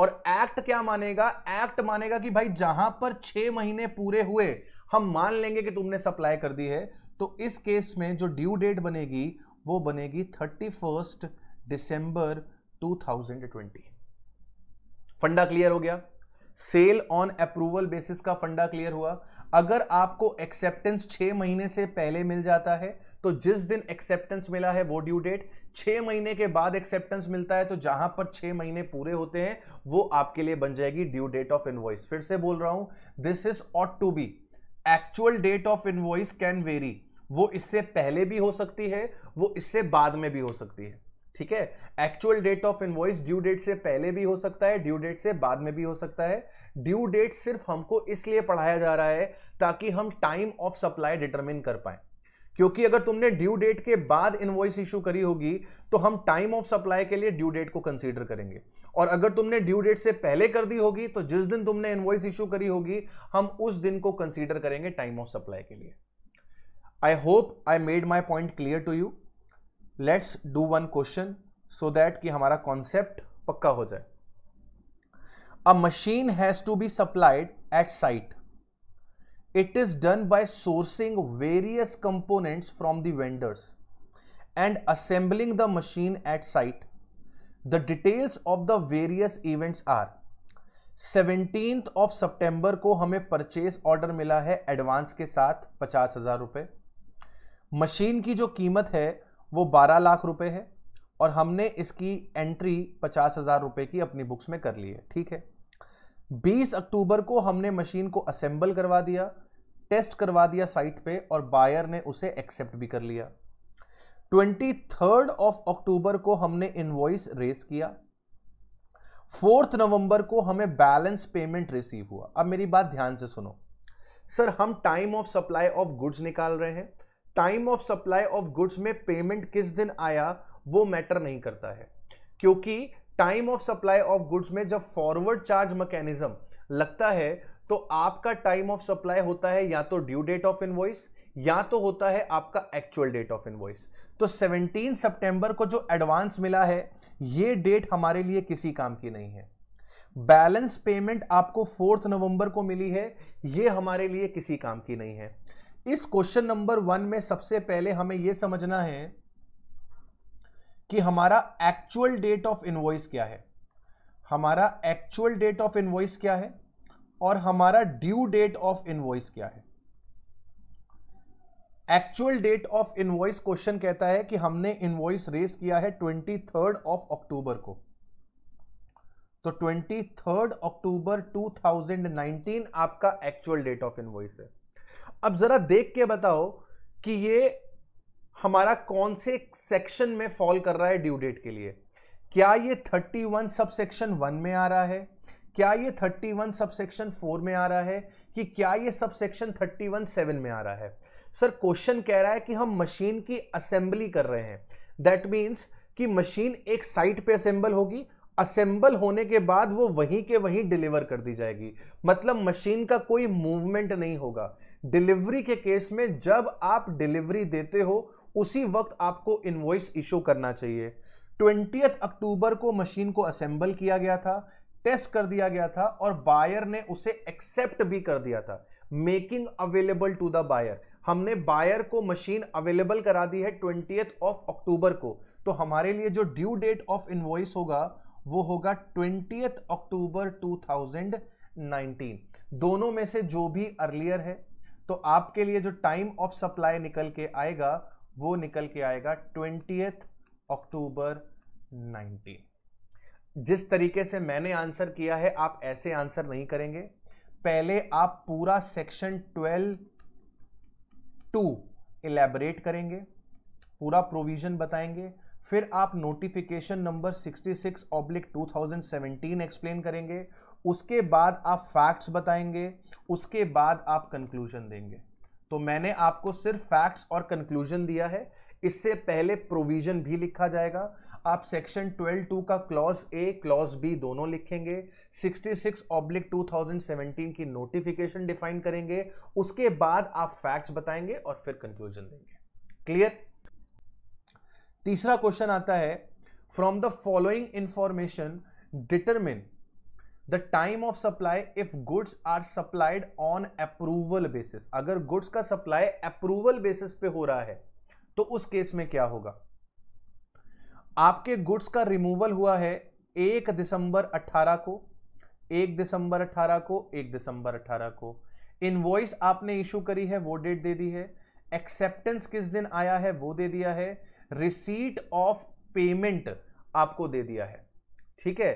और एक्ट क्या मानेगा एक्ट मानेगा कि भाई जहां पर छह महीने पूरे हुए हम मान लेंगे कि तुमने सप्लाई कर दी है तो इस केस में जो ड्यू डेट बनेगी वो बनेगी थर्टी फर्स्ट 2021 2020 फंडा क्लियर हो गया सेल ऑन अप्रूवल बेसिस का फंडा क्लियर हुआ अगर आपको एक्सेप्टेंस छह महीने से पहले मिल जाता है तो जिस दिन एक्सेप्टेंस मिला है वो ड्यू डेट छह महीने के बाद एक्सेप्टेंस मिलता है तो जहां पर छह महीने पूरे होते हैं वो आपके लिए बन जाएगी ड्यू डेट ऑफ इनवॉइस फिर से बोल रहा हूं this is ought to be actual date of invoice can vary वो इससे पहले भी हो सकती है वो इससे बाद में भी हो सकती है ठीक है actual date of invoice due date से पहले भी हो सकता है ड्यू डेट से बाद में भी हो सकता है ड्यू डेट सिर्फ हमको इसलिए पढ़ाया जा रहा है ताकि हम टाइम ऑफ सप्लाई डिटरमिन कर पाए क्योंकि अगर तुमने ड्यू डेट के बाद इनवॉइस इशू करी होगी तो हम टाइम ऑफ सप्लाई के लिए ड्यू डेट को कंसीडर करेंगे और अगर तुमने ड्यू डेट से पहले कर दी होगी तो जिस दिन तुमने इनवॉइस इशू करी होगी हम उस दिन को कंसीडर करेंगे टाइम ऑफ सप्लाई के लिए I hope I made my point clear to you let's do one question so that कि हमारा कॉन्सेप्ट पक्का हो जाए a machine has to be supplied at site it is done by sourcing various components from the vendors and assembling the machine at site the details of the various events are seventeen of September को हमें परचेज ऑर्डर मिला है एडवांस के साथ पचास हजार रुपए मशीन की जो कीमत है वो बारह लाख रुपए है और हमने इसकी एंट्री पचास हज़ार रुपए की अपनी बुक्स में कर ली है ठीक है बीस अक्टूबर को हमने मशीन को असेंबल करवा दिया टेस्ट करवा दिया साइट पे और बायर ने उसे एक्सेप्ट भी कर लिया ट्वेंटी थर्ड ऑफ अक्टूबर को हमने इनवॉइस रेस किया फोर्थ नवंबर को हमें बैलेंस पेमेंट रिसीव हुआ अब मेरी बात ध्यान से सुनो सर हम time of supply of goods निकाल रहे हैं time of supply of goods में पेमेंट किस दिन आया वो मैटर नहीं करता है क्योंकि time of supply of goods में जब फॉरवर्ड चार्ज मैकेनिज्म लगता है तो आपका टाइम ऑफ सप्लाई होता है या तो ड्यू डेट ऑफ इनवॉइस या तो होता है आपका एक्चुअल डेट ऑफ इनवॉइस तो 17 सितंबर को जो एडवांस मिला है ये डेट हमारे लिए किसी काम की नहीं है बैलेंस पेमेंट आपको फोर्थ नवंबर को मिली है ये हमारे लिए किसी काम की नहीं है इस क्वेश्चन नंबर वन में सबसे पहले हमें यह समझना है कि हमारा एक्चुअल डेट ऑफ इनवॉइस क्या है हमारा एक्चुअल डेट ऑफ इनवॉइस क्या है और हमारा ड्यू डेट ऑफ इनवॉइस क्या है actual date of invoice question कहता है कि हमने इनवॉइस रेस किया है ट्वेंटी थर्ड ऑफ अक्टूबर को तो ट्वेंटी थर्ड अक्टूबर नाइनटीन आपका एक्चुअल डेट ऑफ इनवॉइस है अब जरा देख के बताओ कि ये हमारा कौन से सेक्शन में फॉल कर रहा है ड्यू डेट के लिए क्या ये 31 सब सेक्शन वन में आ रहा है क्या ये 31 सब सेक्शन फोर में आ रहा है कि क्या ये sub section thirty one seven में आ रहा है सर क्वेश्चन कह रहा है कि हम मशीन की असेंबली कर रहे हैं दैट मीन्स कि मशीन एक साइट पे असेंबल होगी असेंबल होने के बाद वो वहीं के वहीं डिलीवर कर दी जाएगी मतलब मशीन का कोई मूवमेंट नहीं होगा डिलीवरी के केस में जब आप डिलीवरी देते हो उसी वक्त आपको इन्वॉइस इशू करना चाहिए ट्वेंटी अक्टूबर को मशीन को असेंबल किया गया था टेस्ट कर दिया गया था और बायर ने उसे एक्सेप्ट भी कर दिया था making available to the buyer हमने बायर को मशीन अवेलेबल करा दी है ट्वेंटी ऑफ अक्टूबर को तो हमारे लिए जो ड्यू डेट ऑफ इन्वॉइस होगा वो होगा ट्वेंटी अक्टूबर 2019 दोनों में से जो भी अर्लियर है तो आपके लिए जो टाइम ऑफ सप्लाई निकल के आएगा वो निकल के आएगा ट्वेंटी अक्टूबर 19 जिस तरीके से मैंने आंसर किया है आप ऐसे आंसर नहीं करेंगे पहले आप पूरा सेक्शन 12 टू इलेबरेट करेंगे पूरा प्रोविजन बताएंगे फिर आप notification number 66 six oblique two explain करेंगे उसके बाद आप फैक्ट्स बताएंगे उसके बाद आप कंक्लूजन देंगे तो मैंने आपको सिर्फ फैक्ट्स और कंक्लूजन दिया है इससे पहले प्रोविजन भी लिखा जाएगा आप सेक्शन ट्वेल्व टू का क्लॉज ए क्लॉज बी दोनों लिखेंगे 66 ऑब्लिक 2017 की नोटिफिकेशन डिफाइन करेंगे उसके बाद आप फैक्ट्स बताएंगे और फिर कंक्लूजन देंगे क्लियर तीसरा क्वेश्चन आता है from the following information determine the time of supply if goods are supplied on approval basis अगर गुड्स का सप्लाई अप्रूवल बेसिस पे हो रहा है तो उस केस में क्या होगा आपके गुड्स का रिमूवल हुआ है एक दिसंबर 18 को एक दिसंबर 18 को एक दिसंबर 18 को इनवॉइस आपने इशू करी है वो डेट दे दी है एक्सेप्टेंस किस दिन आया है वो दे दिया है रिसीट ऑफ पेमेंट आपको दे दिया है ठीक है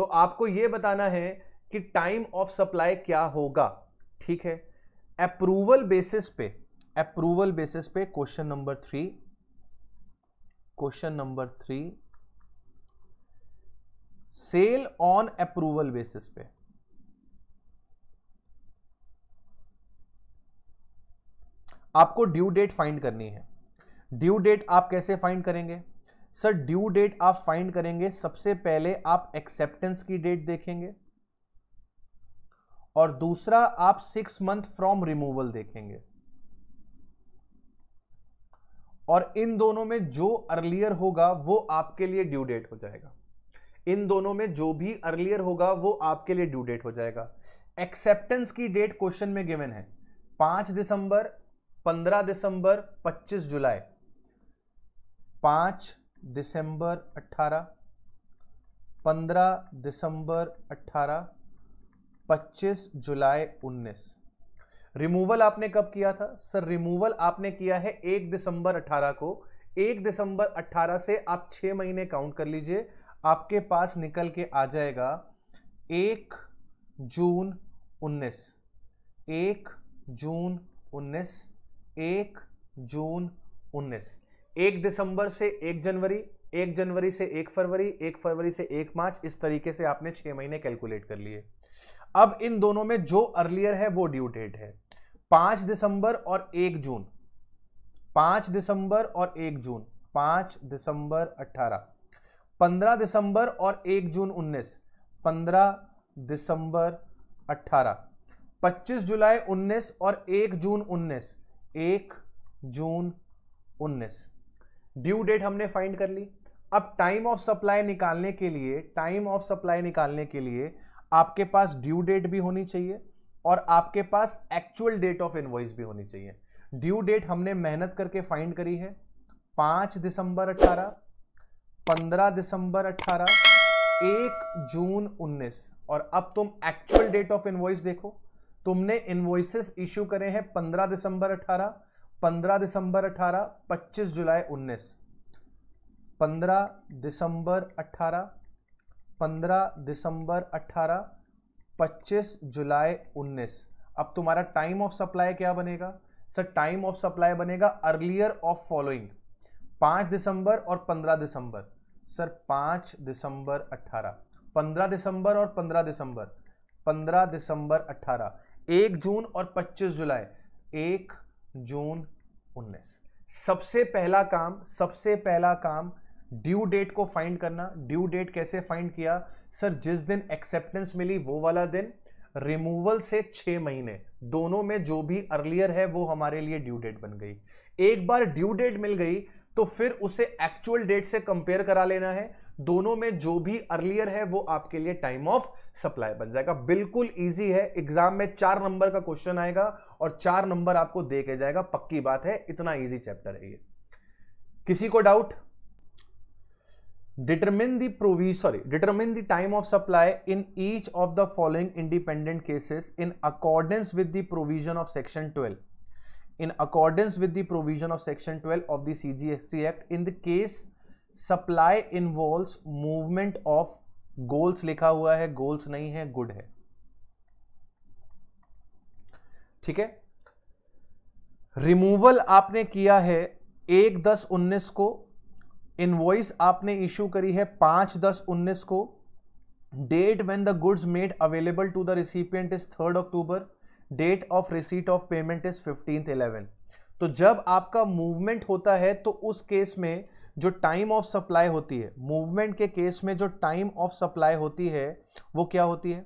तो आपको यह बताना है कि टाइम ऑफ सप्लाई क्या होगा ठीक है अप्रूवल बेसिस पे अप्रूवल बेसिस पे question number three question number three sale on approval basis पे आपको ड्यू डेट फाइंड करनी है ड्यू डेट आप कैसे फाइंड करेंगे सर ड्यू डेट आप फाइंड करेंगे सबसे पहले आप एक्सेप्टेंस की डेट देखेंगे और दूसरा आप सिक्स मंथ फ्रॉम रिमूवल देखेंगे और इन दोनों में जो अर्लियर होगा वो आपके लिए ड्यू डेट हो जाएगा इन दोनों में जो भी अर्लियर होगा वो आपके लिए ड्यू डेट हो जाएगा एक्सेप्टेंस की डेट क्वेश्चन में गिवन है पांच दिसंबर पंद्रह दिसंबर पच्चीस जुलाई पांच दिसंबर 18 15 दिसंबर 18 25 जुलाई 19 रिमूवल आपने कब किया था सर रिमूवल आपने किया है 1 दिसंबर 18 को 1 दिसंबर 18 से आप 6 महीने काउंट कर लीजिए आपके पास निकल के आ जाएगा 1 जून 19 1 जून 19 1 जून 19 एक दिसंबर से एक जनवरी एक जनवरी से एक फरवरी एक फरवरी से एक मार्च इस तरीके से आपने छह महीने कैलकुलेट कर लिए अब इन दोनों में जो अर्लियर है वो ड्यू डेट है पांच दिसंबर और एक जून पांच दिसंबर और एक जून पांच दिसंबर अट्ठारह पंद्रह दिसंबर और एक जून उन्नीस पंद्रह दिसंबर अट्ठारह पच्चीस जुलाई उन्नीस और एक जून उन्नीस एक जून उन्नीस ड्यू डेट हमने फाइंड कर ली अब टाइम ऑफ सप्लाई निकालने के लिए टाइम ऑफ सप्लाई निकालने के लिए आपके पास ड्यू डेट भी होनी चाहिए और आपके पास एक्चुअल डेट ऑफ इनवॉइस भी होनी चाहिए ड्यू डेट हमने मेहनत करके फाइंड करी है पांच दिसंबर अट्ठारह पंद्रह दिसंबर अट्ठारह एक जून उन्नीस और अब तुम एक्चुअल डेट ऑफ इनवॉइस देखो तुमने इनवॉइसेस इश्यू करे हैं पंद्रह दिसंबर अट्ठारह पंद्रह दिसंबर 18 पच्चीस जुलाई उन्नीस पंद्रह दिसंबर अट्ठारह पंद्रह दिसंबर अट्ठारह पच्चीस जुलाई उन्नीस अब तुम्हारा टाइम ऑफ सप्लाई क्या बनेगा सर टाइम ऑफ सप्लाई बनेगा अर्लियर ऑफ फॉलोइंग पाँच दिसंबर और पंद्रह दिसंबर सर पाँच दिसंबर अट्ठारह पंद्रह दिसंबर और पंद्रह दिसंबर पंद्रह दिसंबर अट्ठारह एक जून और पच्चीस जुलाई एक जून 19 सबसे पहला काम सबसे पहला काम ड्यू डेट को फाइंड करना ड्यू डेट कैसे फाइंड किया सर जिस दिन एक्सेप्टेंस मिली वो वाला दिन रिमूवल से छह महीने दोनों में जो भी अर्लियर है वो हमारे लिए ड्यू डेट बन गई एक बार ड्यू डेट मिल गई तो फिर उसे एक्चुअल डेट से कंपेयर करा लेना है दोनों में जो भी अर्लियर है वो आपके लिए टाइम ऑफ सप्लाई बन जाएगा बिल्कुल इजी है एग्जाम में चार नंबर का क्वेश्चन आएगा और चार नंबर आपको दे के जाएगा पक्की बात है इतना इजी चैप्टर है ये किसी को doubt determine the provi sorry determine the time of supply in each of the following independent cases in accordance with the provision of section twelve in accordance with the provision of section twelve of the C act in the case supply involve movement of goods लिखा हुआ है गोल्स नहीं है गुड है ठीक है रिमूवल आपने किया है एक दस उन्नीस को इनवॉइस आपने इश्यू करी है पांच दस उन्नीस को date when the goods made available to the recipient is third October date of receipt of payment is fifteenth eleven तो जब आपका मूवमेंट होता है तो उस केस में जो टाइम ऑफ सप्लाई होती है मूवमेंट के केस में जो टाइम ऑफ सप्लाई होती है वो क्या होती है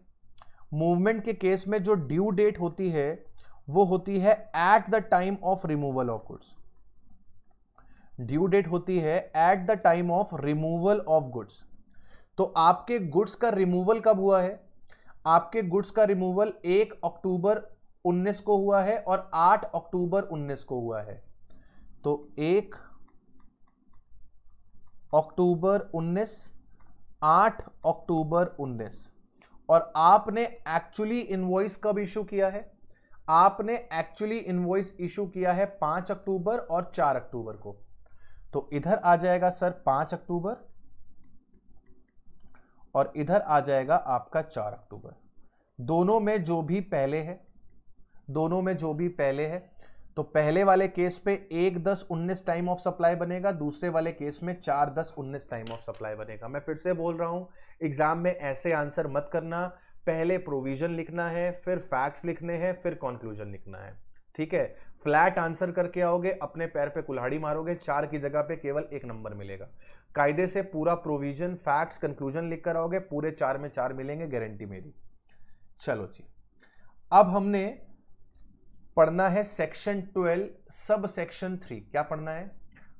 मूवमेंट के केस में जो ड्यू डेट होती है वो होती है at the time of removal of goods due date होती है at the time of removal of goods तो आपके गुड्स का रिमूवल कब हुआ है आपके गुड्स का रिमूवल एक अक्टूबर 19 को हुआ है और 8 अक्टूबर 19 को हुआ है तो एक अक्टूबर 19 8 अक्टूबर 19 और आपने एक्चुअली इनवॉइस कब इशू किया है आपने एक्चुअली इनवॉइस इशू किया है 5 अक्टूबर और 4 अक्टूबर को तो इधर आ जाएगा सर 5 अक्टूबर और इधर आ जाएगा आपका 4 अक्टूबर दोनों में जो भी पहले है दोनों में जो भी पहले है तो पहले वाले केस पे एक दस उन्नीस टाइम ऑफ सप्लाई बनेगा दूसरे वाले केस में चार दस उन्नीस टाइम ऑफ सप्लाई बनेगा मैं फिर से बोल रहा हूं एग्जाम में ऐसे आंसर मत करना पहले प्रोविजन लिखना है फिर फैक्ट्स लिखने हैं फिर कॉन्क्लूजन लिखना है ठीक है फ्लैट आंसर करके आओगे अपने पैर पे कुल्हाड़ी मारोगे चार की जगह पे केवल एक नंबर मिलेगा कायदे से पूरा प्रोविजन फैक्ट्स कंक्लूजन लिख कर आओगे पूरे चार में चार मिलेंगे गारंटी मेरी चलो जी अब हमने पढ़ना है section twelve sub section three क्या पढ़ना है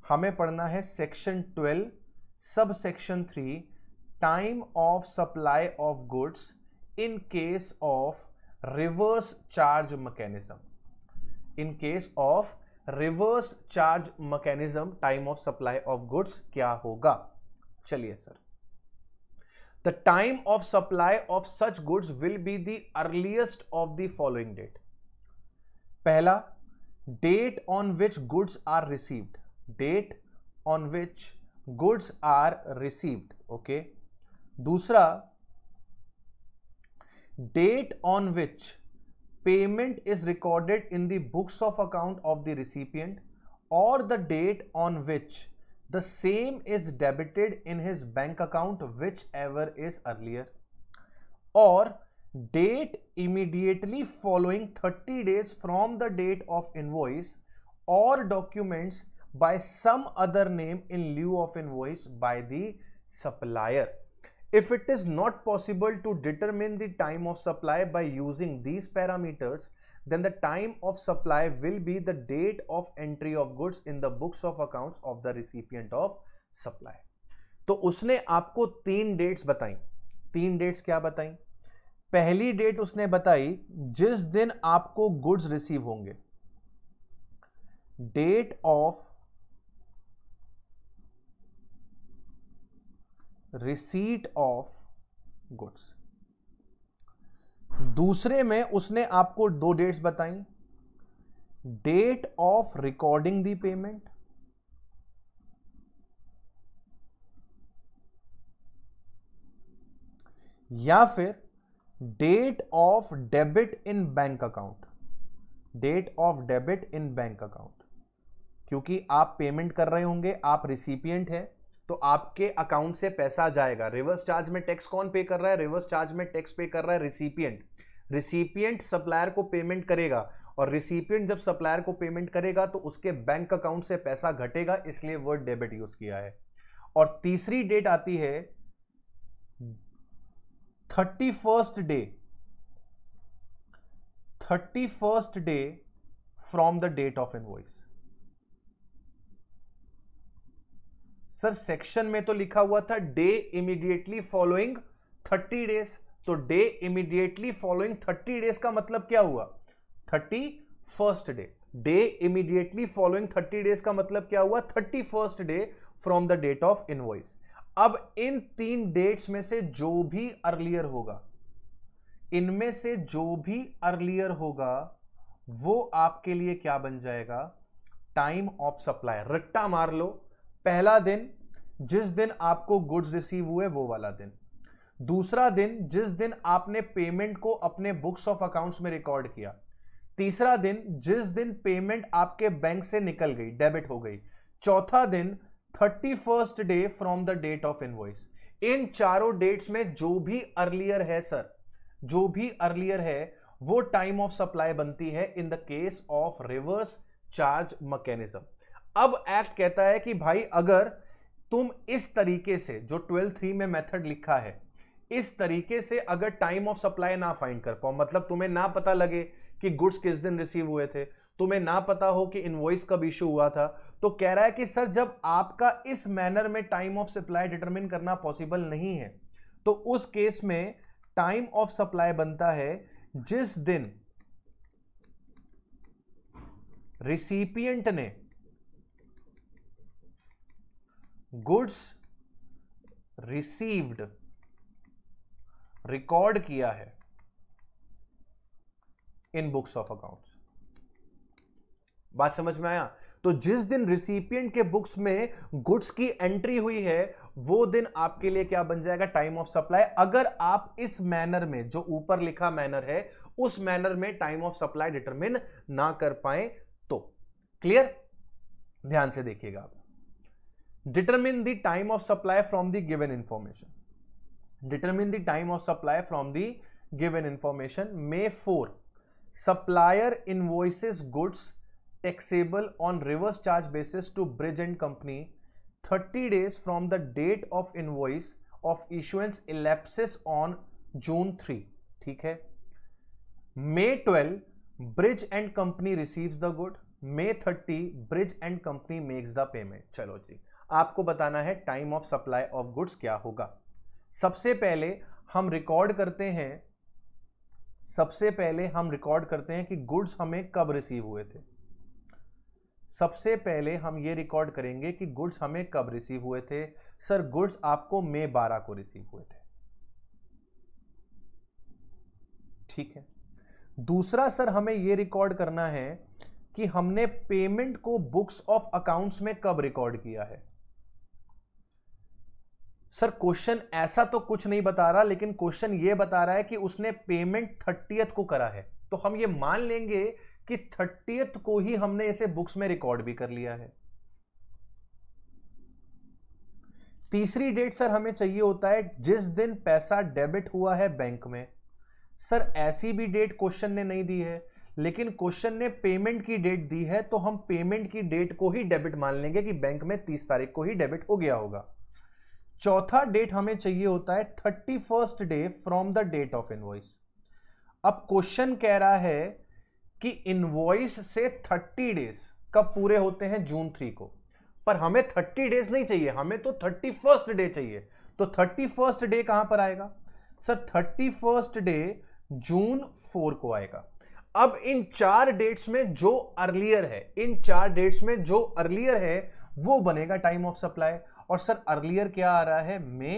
हमें पढ़ना है section twelve sub section three time of supply of goods in case of reverse charge mechanism in case of reverse charge mechanism time of supply of goods क्या होगा चलिए sir the time of supply of such goods will be the earliest of the following date पहला date on which goods are received date on which goods are received okay दूसरा date on which payment is recorded in the books of account of the recipient और the date on which the same is debited in his bank account whichever is earlier और date immediately following thirty days from the date of invoice और documents by some other name in lieu of invoice by the supplier if it is not possible to determine the time of supply by using these parameters then the time of supply will be the date of entry of goods in the books of accounts of the recipient of supply तो उसने आपको तीन डेट्स बताई तीन डेट्स क्या बताई पहली डेट उसने बताई जिस दिन आपको गुड्स रिसीव होंगे date of receipt of goods दूसरे में उसने आपको दो डेट्स बताई date of recording the payment या फिर date of debit in bank account date of debit in bank account क्योंकि आप पेमेंट कर रहे होंगे आप रिसिपियंट है तो आपके अकाउंट से पैसा जाएगा रिवर्स चार्ज में टैक्स कौन पे कर रहा है रिवर्स चार्ज में टैक्स पे कर रहा है रिसिपियंट रिसिपियंट सप्लायर को पेमेंट करेगा और रिसिपियंट जब सप्लायर को पेमेंट करेगा तो उसके बैंक अकाउंट से पैसा घटेगा इसलिए वर्ड डेबिट यूज किया है और तीसरी डेट आती है thirty first day thirty first day from the date of invoice sir section में तो लिखा हुआ था day immediately following thirty days तो day immediately following thirty days का मतलब क्या हुआ thirty first day day immediately following thirty days का मतलब क्या हुआ thirty first day from the date of invoice अब इन तीन डेट्स में से जो भी अर्लियर होगा इनमें से जो भी अर्लियर होगा वो आपके लिए क्या बन जाएगा टाइम ऑफ सप्लाई रट्टा मार लो पहला दिन जिस दिन आपको गुड्स रिसीव हुए वो वाला दिन दूसरा दिन जिस दिन आपने पेमेंट को अपने बुक्स ऑफ अकाउंट्स में रिकॉर्ड किया तीसरा दिन जिस दिन पेमेंट आपके बैंक से निकल गई डेबिट हो गई चौथा दिन thirty first day from the date of invoice इन चारों डेट्स में जो भी अर्लियर है सर जो भी अर्लियर है वो टाइम ऑफ सप्लाई बनती है in the case of reverse charge mechanism अब एक्ट कहता है कि भाई अगर तुम इस तरीके से जो ट्वेल्व थ्री में मेथड लिखा है इस तरीके से अगर टाइम ऑफ सप्लाई ना फाइंड कर पाओ मतलब तुम्हें ना पता लगे कि गुड्स किस दिन रिसीव हुए थे तुम्हें ना पता हो कि इनवॉइस कब इशू हुआ था तो कह रहा है कि सर जब आपका इस मैनर में टाइम ऑफ सप्लाई डिटरमिन करना पॉसिबल नहीं है तो उस केस में टाइम ऑफ सप्लाई बनता है जिस दिन रिसिपियंट ने गुड्स रिसीव्ड रिकॉर्ड किया है इन बुक्स ऑफ अकाउंट्स बात समझ में आया तो जिस दिन रिसिपियंट के बुक्स में गुड्स की एंट्री हुई है वो दिन आपके लिए क्या बन जाएगा टाइम ऑफ सप्लाई अगर आप इस मैनर में जो ऊपर लिखा मैनर है उस मैनर में टाइम ऑफ सप्लाई डिटरमिन ना कर पाए तो क्लियर ध्यान से देखिएगा आप determine the time of supply from the given information determine the time of supply from the given information May four supplier invoices goods taxable on reverse charge basis to bridge and company 30 days from the date of invoice of issuance elapses on June 3 ठीक है May 12 Bridge and company receives the good May 30 Bridge and company makes the payment चलो जी आपको बताना है time of supply of goods क्या होगा सबसे पहले हम रिकॉर्ड करते हैं सबसे पहले हम रिकॉर्ड करते हैं कि गुड्स हमें कब रिसीव हुए थे सबसे पहले हम ये रिकॉर्ड करेंगे कि गुड्स हमें कब रिसीव हुए थे सर गुड्स आपको मई बारह को रिसीव हुए थे ठीक है दूसरा सर हमें यह रिकॉर्ड करना है कि हमने पेमेंट को बुक्स ऑफ अकाउंट्स में कब रिकॉर्ड किया है सर क्वेश्चन ऐसा तो कुछ नहीं बता रहा लेकिन क्वेश्चन यह बता रहा है कि उसने पेमेंट थर्टियथ को करा है तो हम ये मान लेंगे कि थर्टीथ को ही हमने इसे बुक्स में रिकॉर्ड भी कर लिया है तीसरी डेट सर हमें चाहिए होता है जिस दिन पैसा डेबिट हुआ है बैंक में सर ऐसी भी डेट क्वेश्चन ने नहीं दी है लेकिन क्वेश्चन ने पेमेंट की डेट दी है तो हम पेमेंट की डेट को ही डेबिट मान लेंगे कि बैंक में तीस तारीख को ही डेबिट हो गया होगा चौथा डेट हमें चाहिए होता है thirty first day from the date of invoice अब क्वेश्चन कह रहा है कि इनवॉइस से थर्टी डेज कब पूरे होते हैं जून थ्री को पर हमें थर्टी डेज नहीं चाहिए हमें तो थर्टी फर्स्ट डे चाहिए तो थर्टी फर्स्ट डे कहां पर आएगा sir thirty first day June four को आएगा अब इन चार डेट्स में जो अर्लियर है इन चार डेट्स में जो अर्लियर है वो बनेगा टाइम ऑफ सप्लाई और सर अर्लियर क्या आ रहा है मे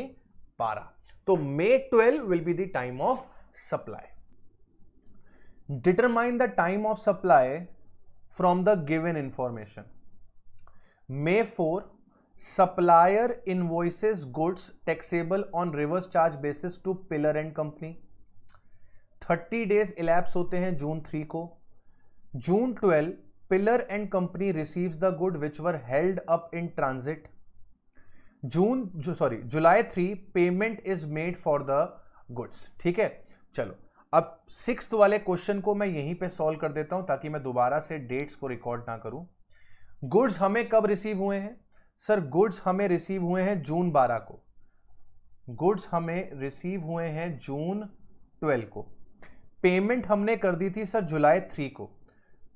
बारह तो May twelve will be the time of supply determine the time of supply from the given information May four supplier invoices goods taxable on reverse charge basis to Pillar and company thirty days elapse होते हैं जून थ्री को June twelve Pillar and company receives the good which were held up in transit June sorry July three payment is made for the goods ठीक है चलो अब सिक्स वाले क्वेश्चन को मैं यहीं पे सॉल्व कर देता हूं ताकि मैं दोबारा से डेट्स को रिकॉर्ड ना करूं गुड्स हमें कब रिसीव हुए हैं सर गुड्स हमें रिसीव हुए हैं जून बारह को गुड्स हमें रिसीव हुए हैं जून ट्वेल्व को पेमेंट हमने कर दी थी सर जुलाई थ्री को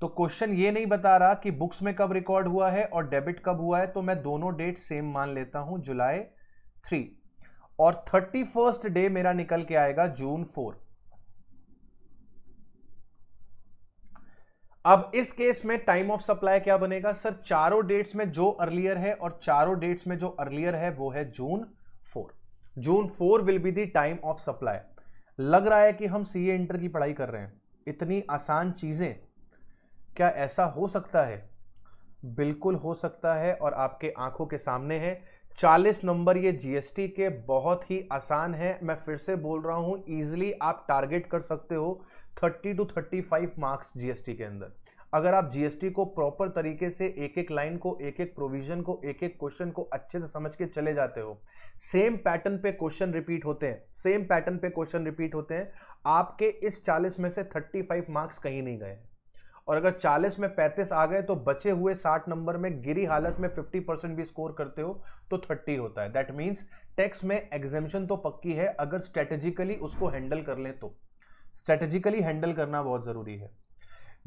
तो क्वेश्चन ये नहीं बता रहा कि बुक्स में कब रिकॉर्ड हुआ है और डेबिट कब हुआ है तो मैं दोनों डेट सेम मान लेता हूं जुलाई थ्री और थर्टी फर्स्ट डे मेरा निकल के आएगा जून फोर अब इस केस में टाइम ऑफ सप्लाई क्या बनेगा सर चारों डेट्स में जो अर्लियर है और चारों डेट्स में जो अर्लियर है वो है June four June four will be the time of supply लग रहा है कि हम सी ए इंटर की पढ़ाई कर रहे हैं इतनी आसान चीजें क्या ऐसा हो सकता है बिल्कुल हो सकता है और आपके आंखों के सामने है चालीस नंबर ये जीएसटी के बहुत ही आसान है मैं फिर से बोल रहा हूँ ईजिली आप टारगेट कर सकते हो thirty two thirty five marks GST के अंदर अगर आप जीएसटी को प्रॉपर तरीके से एक एक लाइन को एक एक प्रोविजन को एक एक क्वेश्चन को अच्छे से समझ के चले जाते हो सेम पैटर्न पे क्वेश्चन रिपीट होते हैं सेम पैटर्न पे क्वेश्चन रिपीट होते हैं आपके इस 40 में से 35 मार्क्स कहीं नहीं गए हैं और अगर 40 में 35 आ गए तो बचे हुए 60 नंबर में गिरी हालत में 50 परसेंट भी स्कोर करते हो तो 30 होता है दैट मीन्स टैक्स में एग्जेम्शन तो पक्की है अगर स्ट्रेटेजिकली उसको हैंडल कर ले तो स्ट्रेटेजिकली हैंडल करना बहुत जरूरी है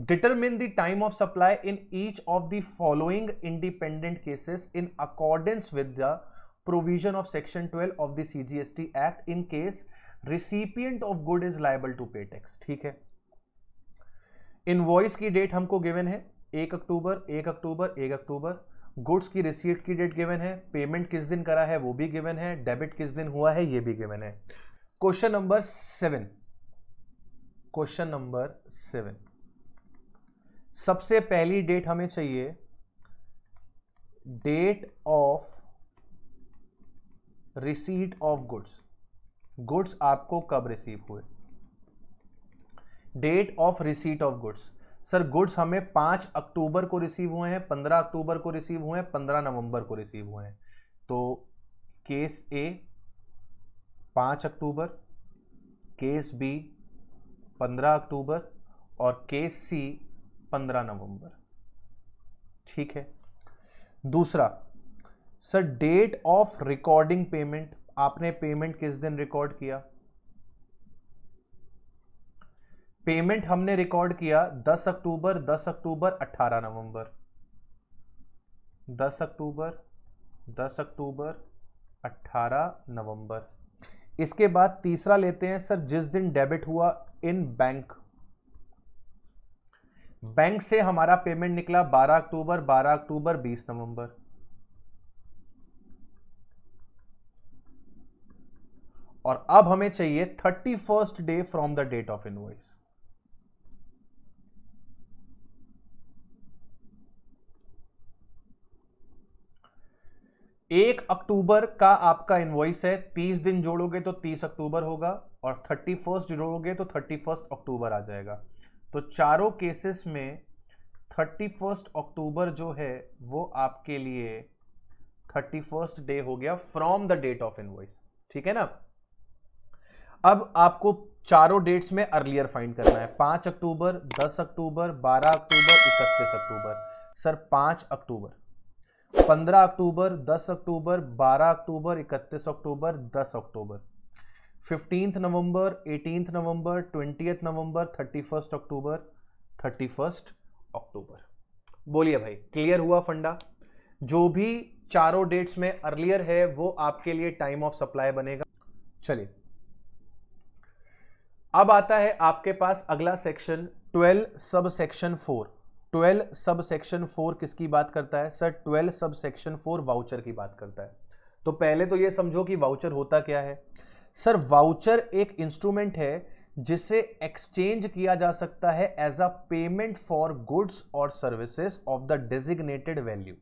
determine time of supply in each of the independent cases in accordance with the provision of section twelve of the T act in case recipient of good is liable to pay tax ठीक है इनवॉइस की डेट हमको गिवन है एक अक्टूबर एक अक्टूबर एक अक्टूबर गुड्स की रिसीट की डेट गिवन है पेमेंट किस दिन करा है वो भी गिवन है डेबिट किस दिन हुआ है ये भी गिवन है question number seven question number seven सबसे पहली डेट हमें चाहिए date of receipt of goods goods आपको कब रिसीव हुए date of receipt of goods sir goods हमें पांच अक्टूबर को रिसीव हुए हैं पंद्रह अक्टूबर को रिसीव हुए हैं पंद्रह नवंबर को रिसीव हुए हैं तो केस ए पांच अक्टूबर केस बी पंद्रह अक्टूबर और केस सी पंद्रह नवंबर ठीक है दूसरा sir date of recording payment आपने पेमेंट किस दिन रिकॉर्ड किया पेमेंट हमने रिकॉर्ड किया 10 अक्टूबर 10 अक्टूबर 18 नवंबर 10 अक्टूबर 10 अक्टूबर 18 नवंबर इसके बाद तीसरा लेते हैं सर जिस दिन डेबिट हुआ इन बैंक बैंक से हमारा पेमेंट निकला 12 अक्टूबर 12 अक्टूबर 20 नवंबर और अब हमें चाहिए thirty first day from the date of invoice एक अक्टूबर का आपका इन्वॉइस है तीस दिन जोड़ोगे तो तीस अक्टूबर होगा और थर्टी फर्स्ट जोड़ोगे तो थर्टी फर्स्ट अक्टूबर आ जाएगा तो चारों केसेस में थर्टी फर्स्ट अक्टूबर जो है वो आपके लिए थर्टी फर्स्ट डे हो गया from the date of invoice ठीक है ना अब आपको चारों डेट्स में अर्लियर फाइंड करना है पांच अक्टूबर दस अक्टूबर बारह अक्टूबर इकतीस अक्टूबर सर पांच अक्टूबर 15 अक्टूबर 10 अक्टूबर 12 अक्टूबर 31 अक्टूबर 10 अक्टूबर 15th नवंबर 18th नवंबर 20th नवंबर 31st अक्टूबर 31st अक्टूबर बोलिए भाई क्लियर हुआ फंडा जो भी चारों डेट्स में अर्लियर है वो आपके लिए टाइम ऑफ सप्लाई बनेगा चलिए अब आता है आपके पास अगला सेक्शन 12 सब सेक्शन 4 ट्वेल्व सब सेक्शन फोर किसकी बात करता है सर ट्वेल्व सब सेक्शन फोर वाउचर की बात करता है तो पहले तो ये समझो कि वाउचर होता क्या है सर वाउचर एक इंस्ट्रूमेंट है जिसे एक्सचेंज किया जा सकता है as a payment for goods और services of the designated value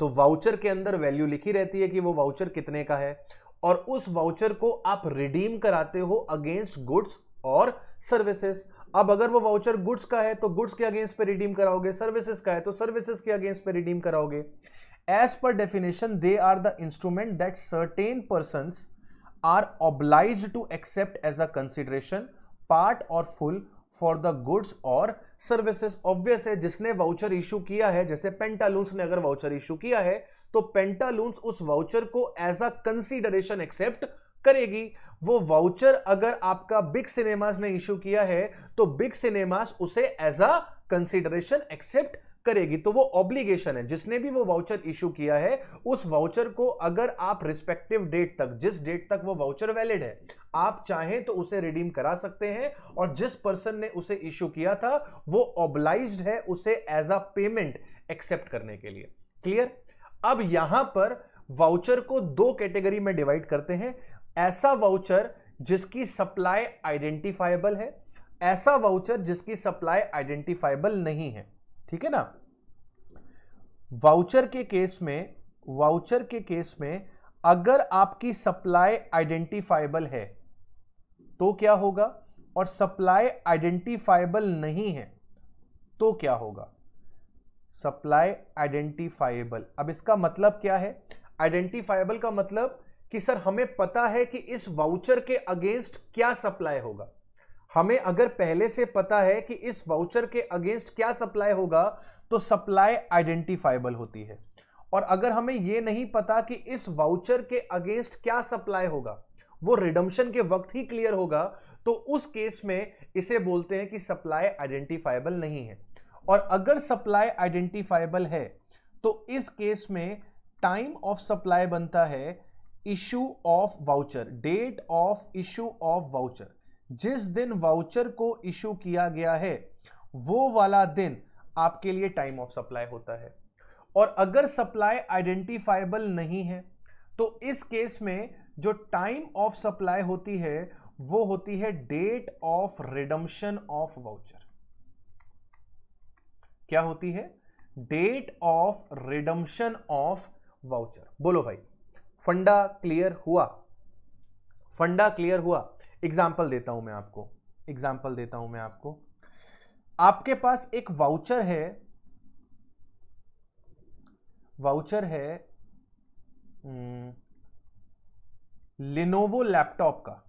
तो वाउचर के अंदर वैल्यू लिखी रहती है कि वो वाउचर कितने का है और उस वाउचर को आप रिडीम कराते हो अगेंस्ट गुड्स और सर्विसेज अब अगर वो वाउचर गुड्स का है तो गुड्स के अगेंस्ट पे रिडीम कराओगे सर्विसेज का है तो सर्विसेज के अगेंस्ट पे रिडीम कराओगे as per definition they are the instrument that certain person are obliged to accept as a consideration part और फुल फॉर द गुड्स और सर्विसेज ऑब्वियस है जिसने वाउचर इशू किया है जैसे पेंटालूंस ने अगर वाउचर इशू किया है तो पेंटालूंस उस वाउचर को एज अ कंसिडरेशन एक्सेप्ट करेगी वो वाउचर अगर आपका बिग सिनेमाज ने इश्यू किया है तो बिग सिनेमाज उसे एज अ कंसिडरेशन एक्सेप्ट करेगी तो वो ऑब्लिगेशन है जिसने भी वो वाउचर इशू किया है उस वाउचर को अगर आप रिस्पेक्टिव डेट तक जिस डेट तक वो वाउचर वैलिड है आप चाहें तो उसे रिडीम करा सकते हैं और जिस पर्सन ने उसे इशू किया था वो ऑब्लाइज है उसे एज अ पेमेंट एक्सेप्ट करने के लिए क्लियर अब यहां पर वाउचर को दो कैटेगरी में डिवाइड करते हैं ऐसा वाउचर जिसकी सप्लाई आइडेंटिफाइबल है ऐसा वाउचर जिसकी सप्लाई आइडेंटिफाइबल नहीं है ठीक है ना वाउचर के केस में वाउचर के केस में अगर आपकी सप्लाई आइडेंटिफाइबल है तो क्या होगा और सप्लाई आइडेंटिफाइबल नहीं है तो क्या होगा सप्लाई आइडेंटिफाइबल अब इसका मतलब क्या है आइडेंटिफाइबल का मतलब कि सर हमें पता है कि इस वाउचर के अगेंस्ट क्या सप्लाई होगा हमें अगर पहले से पता है कि इस वाउचर के अगेंस्ट क्या सप्लाई होगा तो सप्लाई आइडेंटिफाइबल होती है और अगर हमें यह नहीं पता कि इस वाउचर के अगेंस्ट क्या सप्लाई होगा वो रिडम्शन के वक्त ही क्लियर होगा तो उस केस में इसे बोलते हैं कि सप्लाई आइडेंटिफाइबल नहीं है और अगर सप्लाई आइडेंटिफाइबल है तो इस केस में टाइम ऑफ सप्लाई बनता है issue of voucher date of issue of voucher जिस दिन वाउचर को इशू किया गया है वो वाला दिन आपके लिए टाइम ऑफ सप्लाई होता है और अगर सप्लाई आइडेंटिफाइबल नहीं है तो इस केस में जो टाइम ऑफ सप्लाई होती है वो होती है date of redemption of voucher क्या होती है date of redemption of voucher बोलो भाई फंडा क्लियर हुआ फंडा क्लियर हुआ एग्जाम्पल देता हूं मैं आपको एग्जाम्पल देता हूं मैं आपको आपके पास एक वाउचर है वाउचर है लिनोवो हम्म, लैपटॉप का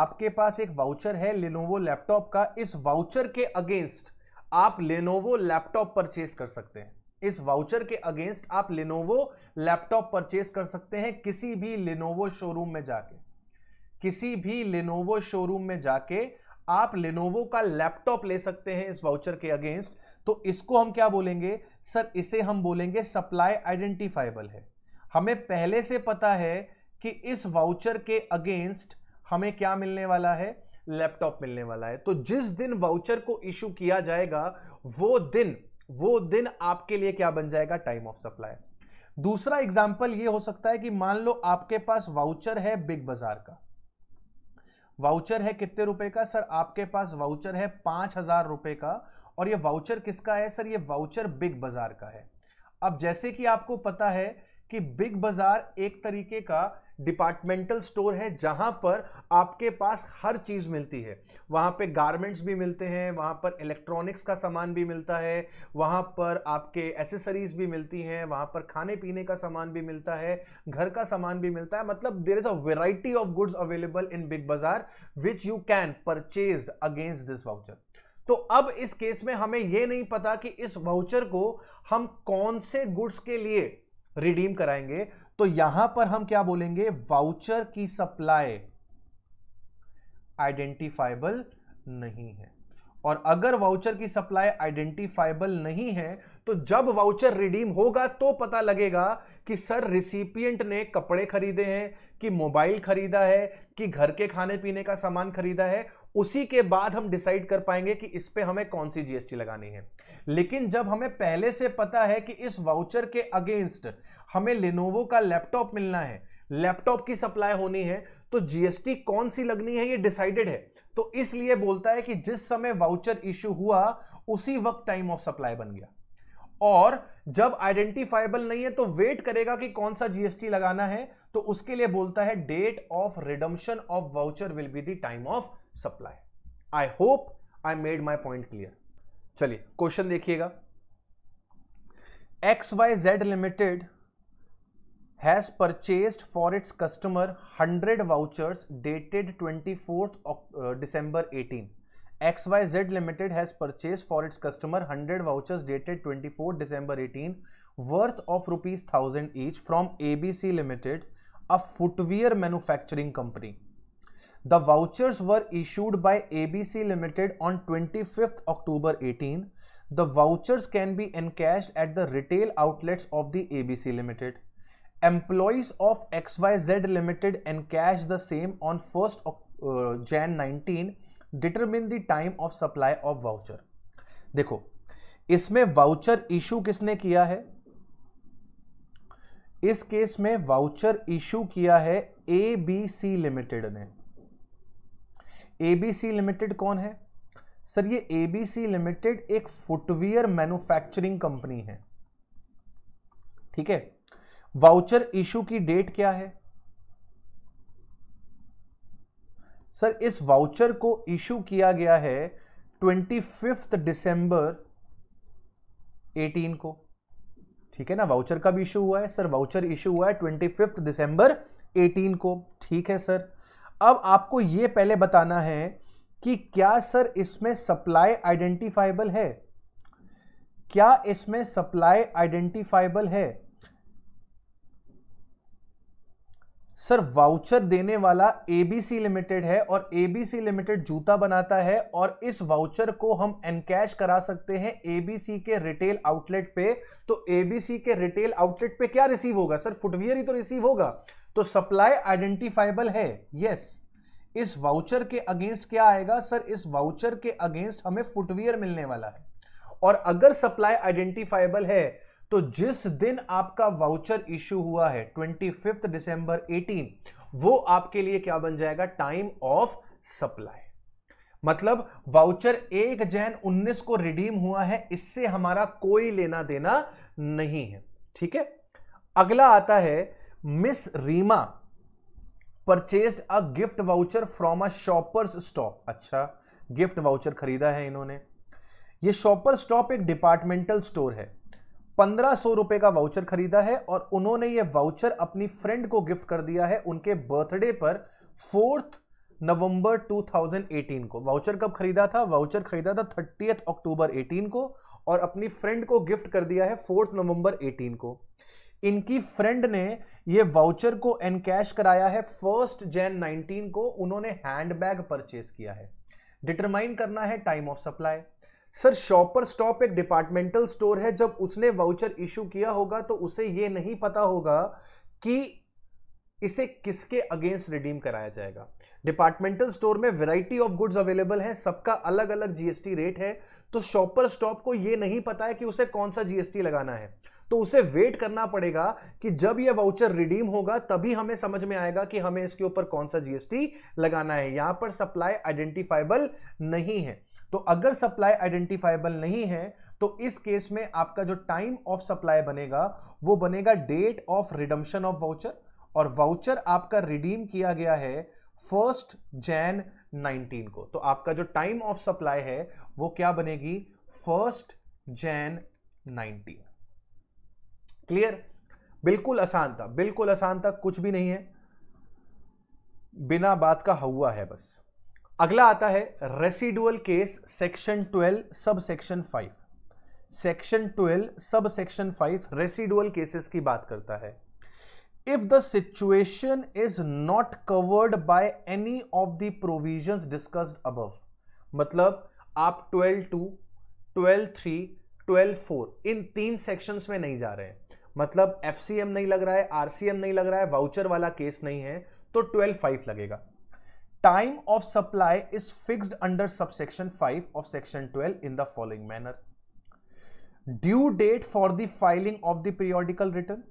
आपके पास एक वाउचर है लिनोवो लैपटॉप का इस वाउचर के अगेंस्ट आप लेनोवो लैपटॉप परचेज कर सकते हैं इस वाउचर के अगेंस्ट आप लेनोवो लैपटॉप परचेस कर सकते हैं किसी भी लेनोवो शोरूम में जाके किसी भी लेनोवो शोरूम में जाके आप लेनोवो का लैपटॉप ले सकते हैं इस वाउचर के अगेंस्ट तो इसको हम क्या बोलेंगे सर इसे हम बोलेंगे सप्लाई आइडेंटिफाइबल है हमें पहले से पता है कि इस वाउचर के अगेंस्ट हमें क्या मिलने वाला है लैपटॉप मिलने वाला है तो जिस दिन वाउचर को इश्यू किया जाएगा वो दिन वो दिन आपके लिए क्या बन जाएगा टाइम ऑफ सप्लाई दूसरा एग्जाम्पल ये हो सकता है कि मान लो आपके पास वाउचर है बिग बाजार का वाउचर है कितने रुपए का सर आपके पास वाउचर है पांच हजार रुपए का और ये वाउचर किसका है सर ये वाउचर बिग बाजार का है अब जैसे कि आपको पता है कि बिग बाजार एक तरीके का डिपार्टमेंटल स्टोर है जहां पर आपके पास हर चीज मिलती है वहां पे गारमेंट्स भी मिलते हैं वहां पर इलेक्ट्रॉनिक्स का सामान भी मिलता है वहां पर आपके एसेसरीज भी मिलती हैं वहां पर खाने पीने का सामान भी मिलता है घर का सामान भी मिलता है मतलब there is a variety of goods available in Big Bazaar which you can purchase against this voucher तो अब इस केस में हमें यह नहीं पता कि इस वाउचर को हम कौन से गुड्स के लिए रिडीम कराएंगे तो यहां पर हम क्या बोलेंगे वाउचर की सप्लाई आइडेंटिफाइबल नहीं है और अगर वाउचर की सप्लाई आइडेंटिफाइबल नहीं है तो जब वाउचर रिडीम होगा तो पता लगेगा कि सर रिसिपियंट ने कपड़े खरीदे हैं कि मोबाइल खरीदा है कि घर के खाने पीने का सामान खरीदा है उसी के बाद हम डिसाइड कर पाएंगे कि इस पे हमें कौन सी जीएसटी लगानी है लेकिन जब हमें पहले से पता है कि इस वाउचर के अगेंस्ट हमें लेनोवो का लैपटॉप मिलना है लैपटॉप की सप्लाई होनी है तो जीएसटी कौन सी लगनी है ये डिसाइडेड है तो इसलिए बोलता है कि जिस समय वाउचर इश्यू हुआ उसी वक्त टाइम ऑफ सप्लाई बन गया और जब आइडेंटिफाइबल नहीं है तो वेट करेगा कि कौन सा जीएसटी लगाना है तो उसके लिए बोलता है date of redemption of voucher will be the time of supply I hope I made my point clear चलिए क्वेश्चन देखिएगा X Y Z limited has purchased for its customer hundred vouchers dated twenty fourth December eighteen XYZ Limited has purchased for its customer 100 vouchers dated 24 December 18 worth of rupees 1000 each from ABC Limited, a footwear manufacturing company. The vouchers were issued by ABC Limited on 25th October 18. The vouchers can be encashed at the retail outlets of the ABC Limited. Employees of XYZ Limited encashed the same on 1st uh, Jan 19 determine the time of supply of voucher देखो इसमें वाउचर इशू किसने किया है इस केस में वाउचर इशू किया है एबीसी लिमिटेड ने एबीसी लिमिटेड कौन है सर ये एबीसी लिमिटेड एक फुटवियर मैन्युफैक्चरिंग कंपनी है ठीक है वाउचर इशू की डेट क्या है सर इस वाउचर को इशू किया गया है ट्वेंटी फिफ्थ डिसम्बर एटीन को ठीक है ना वाउचर का भी इशू हुआ है सर वाउचर इशू हुआ है ट्वेंटी फिफ्थ दिसंबर एटीन को ठीक है सर अब आपको यह पहले बताना है कि क्या सर इसमें सप्लाई आइडेंटिफाइबल है क्या इसमें सप्लाई आइडेंटिफाइबल है सर वाउचर देने वाला एबीसी लिमिटेड है और एबीसी लिमिटेड जूता बनाता है और इस वाउचर को हम एनकैश करा सकते हैं एबीसी के रिटेल आउटलेट पे तो एबीसी के रिटेल आउटलेट पे क्या रिसीव होगा सर फुटवियर ही तो रिसीव होगा तो सप्लाई आइडेंटिफाइबल है यस इस वाउचर के अगेंस्ट क्या आएगा सर इस वाउचर के अगेंस्ट हमें फुटवियर मिलने वाला है और अगर सप्लाई आइडेंटिफाइबल है तो जिस दिन आपका वाउचर इश्यू हुआ है ट्वेंटी फिफ्थ डिसंबर एटीन वो आपके लिए क्या बन जाएगा टाइम ऑफ सप्लाई मतलब वाउचर एक जैन उन्नीस को रिडीम हुआ है इससे हमारा कोई लेना देना नहीं है ठीक है अगला आता है miss Reema purchased a gift voucher from a Shoppers Stop अच्छा गिफ्ट वाउचर खरीदा है इन्होंने ये शॉपर स्टॉप एक डिपार्टमेंटल स्टोर है पंद्रह सौ रुपए का वाउचर खरीदा है और उन्होंने ये वाउचर अपनी फ्रेंड को गिफ्ट कर दिया है उनके बर्थडे पर फोर्थ नवंबर 2018 को वाउचर कब खरीदा था वाउचर खरीदा था थर्टी अक्टूबर 18 को और अपनी फ्रेंड को गिफ्ट कर दिया है फोर्थ नवंबर 18 को इनकी फ्रेंड ने ये वाउचर को एनकैश कराया है फर्स्ट जैन 19 को उन्होंने हैंडबैग परचेज किया है डिटरमाइन करना है time of supply sir Shopper Stop एक डिपार्टमेंटल स्टोर है जब उसने वाउचर इशू किया होगा तो उसे ये नहीं पता होगा कि इसे किसके अगेंस्ट रिडीम कराया जाएगा डिपार्टमेंटल स्टोर में वैरायटी ऑफ गुड्स अवेलेबल है सबका अलग अलग जीएसटी रेट है तो शॉपर स्टॉप को यह नहीं पता है कि उसे कौन सा जीएसटी लगाना है तो उसे वेट करना पड़ेगा कि जब यह वाउचर रिडीम होगा तभी हमें समझ में आएगा कि हमें इसके ऊपर कौन सा जीएसटी लगाना है यहां पर सप्लाई आइडेंटिफाइबल नहीं है तो अगर सप्लाई आइडेंटिफाइबल नहीं है तो इस केस में आपका जो टाइम ऑफ सप्लाई बनेगा वो बनेगा date of redemption of voucher और वाउचर आपका रिडीम किया गया है फर्स्ट जैन 19 को तो आपका जो टाइम ऑफ सप्लाई है वो क्या बनेगी फर्स्ट जैन 19 क्लियर बिल्कुल आसान था बिल्कुल आसान था कुछ भी नहीं है बिना बात का हुआ है बस अगला आता है residual case section 12 sub section 5 section 12 sub section 5 residual cases की बात करता है if the situation is not covered by any of the provisions discussed above मतलब आप 12 टू 12 थ्री 12 फोर इन तीन सेक्शंस में नहीं जा रहे हैं मतलब एफ नहीं लग रहा है आरसीएम नहीं लग रहा है वाउचर वाला केस नहीं है तो ट्वेल्व फाइव लगेगा time of supply is fix under subsection five of section twelve in the following manner due date for the filing of the periodical return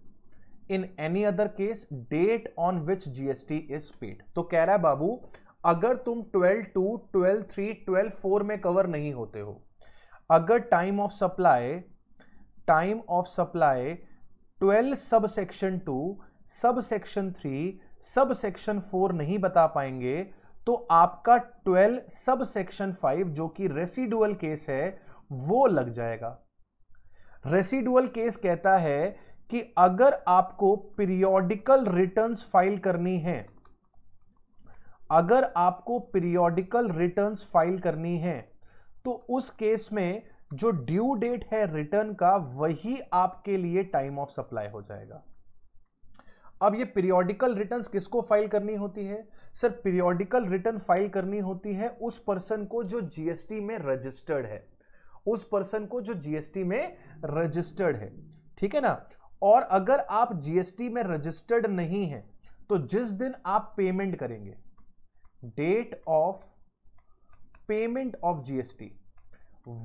in any other case date on which GST is paid तो कह रहा है बाबू अगर तुम twelve two twelve three twelve four में कवर नहीं होते हो अगर time of supply time of supply twelve सब section to sub section three sub section four नहीं बता पाएंगे तो आपका 12 सब सेक्शन 5 जो कि रेसिडुअल केस है वो लग जाएगा रेसिडुअल केस कहता है कि अगर आपको पीरियोडिकल रिटर्न्स फाइल करनी है अगर आपको पीरियोडिकल रिटर्न्स फाइल करनी है तो उस केस में जो ड्यू डेट है रिटर्न का वही आपके लिए टाइम ऑफ सप्लाई हो जाएगा अब ये पीरियोडिकल रिटर्न्स किसको फाइल करनी होती है सर पीरियोडिकल रिटर्न फाइल करनी होती है उस पर्सन को जो जीएसटी में रजिस्टर्ड है उस पर्सन को जो जीएसटी में रजिस्टर्ड है ठीक है ना और अगर आप जीएसटी में रजिस्टर्ड नहीं है तो जिस दिन आप पेमेंट करेंगे date of payment of GST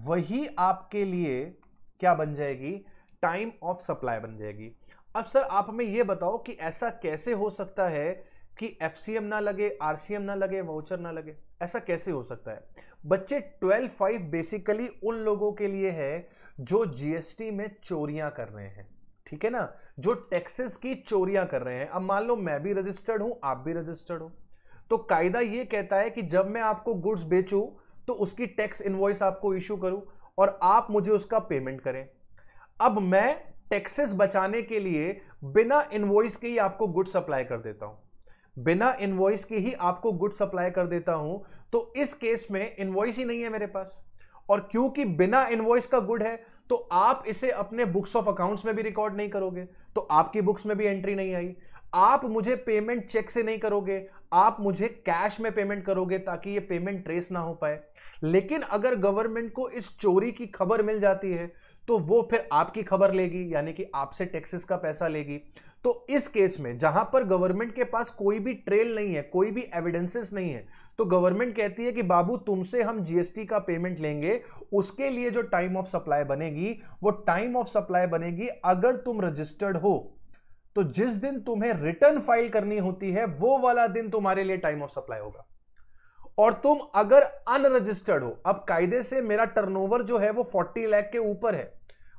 वही आपके लिए क्या बन जाएगी टाइम ऑफ सप्लाई बन जाएगी अब सर आप हमें ये बताओ कि ऐसा कैसे हो सकता है कि एफ ना लगे आर ना लगे वाउचर ना लगे ऐसा कैसे हो सकता है बच्चे ट्वेल्व फाइव बेसिकली उन लोगों के लिए है जो जीएसटी में चोरियां कर रहे हैं ठीक है ना जो टैक्सेस की चोरियां कर रहे हैं अब मान लो मैं भी रजिस्टर्ड हूं आप भी रजिस्टर्ड हो तो कायदा यह कहता है कि जब मैं आपको गुड्स बेचू तो उसकी टैक्स इन्वॉइस आपको इश्यू करूं और आप मुझे उसका पेमेंट करें अब मैं टैक्सेस बचाने के लिए बिना इनवॉइस के ही आपको गुड सप्लाई कर देता हूं बिना इनवॉइस के ही आपको गुड सप्लाई कर देता हूं तो इस केस में इनवॉइस ही नहीं है मेरे पास और क्योंकि बिना इनवॉइस का गुड है तो आप इसे अपने बुक्स ऑफ अकाउंट्स में भी रिकॉर्ड नहीं करोगे तो आपकी बुक्स में भी एंट्री नहीं आई आप मुझे पेमेंट चेक से नहीं करोगे आप मुझे कैश में पेमेंट करोगे ताकि ये पेमेंट ट्रेस ना हो पाए लेकिन अगर गवर्नमेंट को इस चोरी की खबर मिल जाती है तो वो फिर आपकी खबर लेगी यानी कि आपसे टैक्सेस का पैसा लेगी तो इस केस में जहां पर गवर्नमेंट के पास कोई भी ट्रेल नहीं है कोई भी एविडेंसेस नहीं है तो गवर्नमेंट कहती है कि बाबू तुमसे हम जीएसटी का पेमेंट लेंगे उसके लिए जो टाइम ऑफ सप्लाई बनेगी वो टाइम ऑफ सप्लाई बनेगी अगर तुम रजिस्टर्ड हो तो जिस दिन तुम्हें रिटर्न फाइल करनी होती है वो वाला दिन तुम्हारे लिए टाइम ऑफ सप्लाई होगा और तुम अगर अनरजिस्टर्ड हो अब कायदे से मेरा टर्नओवर जो है वो 40 लाख के ऊपर है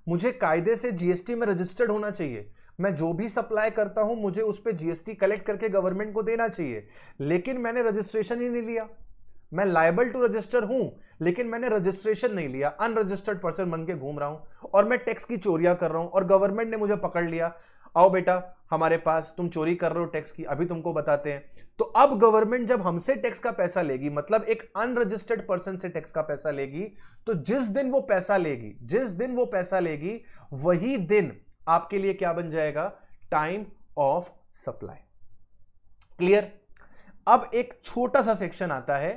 मुझे कायदे से जीएसटी में रजिस्टर्ड होना चाहिए मैं जो भी सप्लाई करता हूं मुझे उस पर जीएसटी कलेक्ट करके गवर्नमेंट को देना चाहिए लेकिन मैंने रजिस्ट्रेशन ही नहीं लिया मैं लाइबल टू रजिस्टर हूं लेकिन मैंने रजिस्ट्रेशन नहीं लिया अनरजिस्टर्ड पर्सन बन के घूम रहा हूं और मैं टैक्स की चोरियां कर रहा हूं और गवर्नमेंट ने मुझे पकड़ लिया आओ बेटा हमारे पास तुम चोरी कर रहे हो टैक्स की अभी तुमको बताते हैं तो अब गवर्नमेंट जब हमसे टैक्स का पैसा लेगी मतलब एक अनरजिस्टर्ड पर्सन से टैक्स का पैसा लेगी तो जिस दिन वो पैसा लेगी जिस दिन वो पैसा लेगी वही दिन आपके लिए क्या बन जाएगा टाइम ऑफ सप्लाई क्लियर अब एक छोटा सा सेक्शन आता है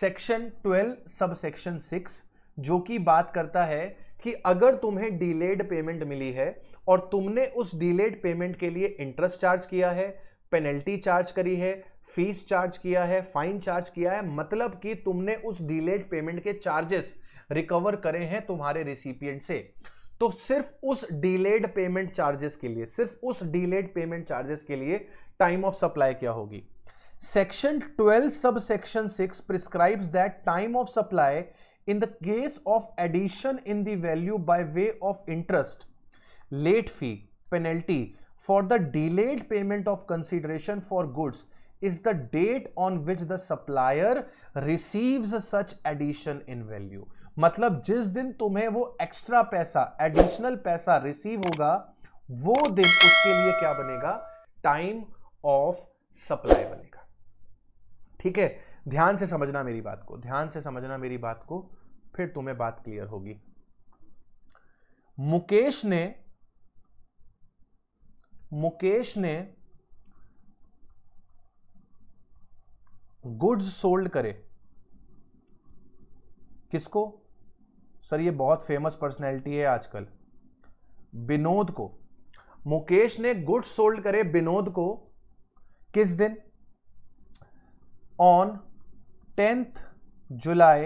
सेक्शन ट्वेल्व सब सेक्शन सिक्स जो कि बात करता है कि अगर तुम्हें डिलेड पेमेंट मिली है और तुमने उस डिलेड पेमेंट के लिए इंटरेस्ट चार्ज किया है पेनल्टी चार्ज करी है फीस चार्ज किया है फाइन चार्ज किया है मतलब कि तुमने उस डिलेड पेमेंट के चार्जेस रिकवर करे हैं तुम्हारे रिसिपियंट से तो सिर्फ उस डिलेड पेमेंट चार्जेस के लिए सिर्फ उस डिलेड पेमेंट चार्जेस के लिए टाइम ऑफ सप्लाई क्या होगी सेक्शन ट्वेल्व सब section six prescribes that time of supply in the case of addition in the value by way of interest late fee penalty for the delayed payment of consideration for goods is the date on which the supplier receive such addition in value मतलब जिस दिन तुम्हें वो एक्स्ट्रा पैसा एडिशनल पैसा रिसीव होगा वो दिन उसके लिए क्या बनेगा टाइम ऑफ सप्लाई बनेगा ठीक है ध्यान से समझना मेरी बात को ध्यान से समझना मेरी बात को फिर तुम्हें बात क्लियर होगी मुकेश ने मुकेश ने गुड्स सोल्ड करे किसको सर ये बहुत फेमस पर्सनैलिटी है आजकल विनोद को मुकेश ने गुड्स सोल्ड करे विनोद को किस दिन ऑन टेंथ जुलाई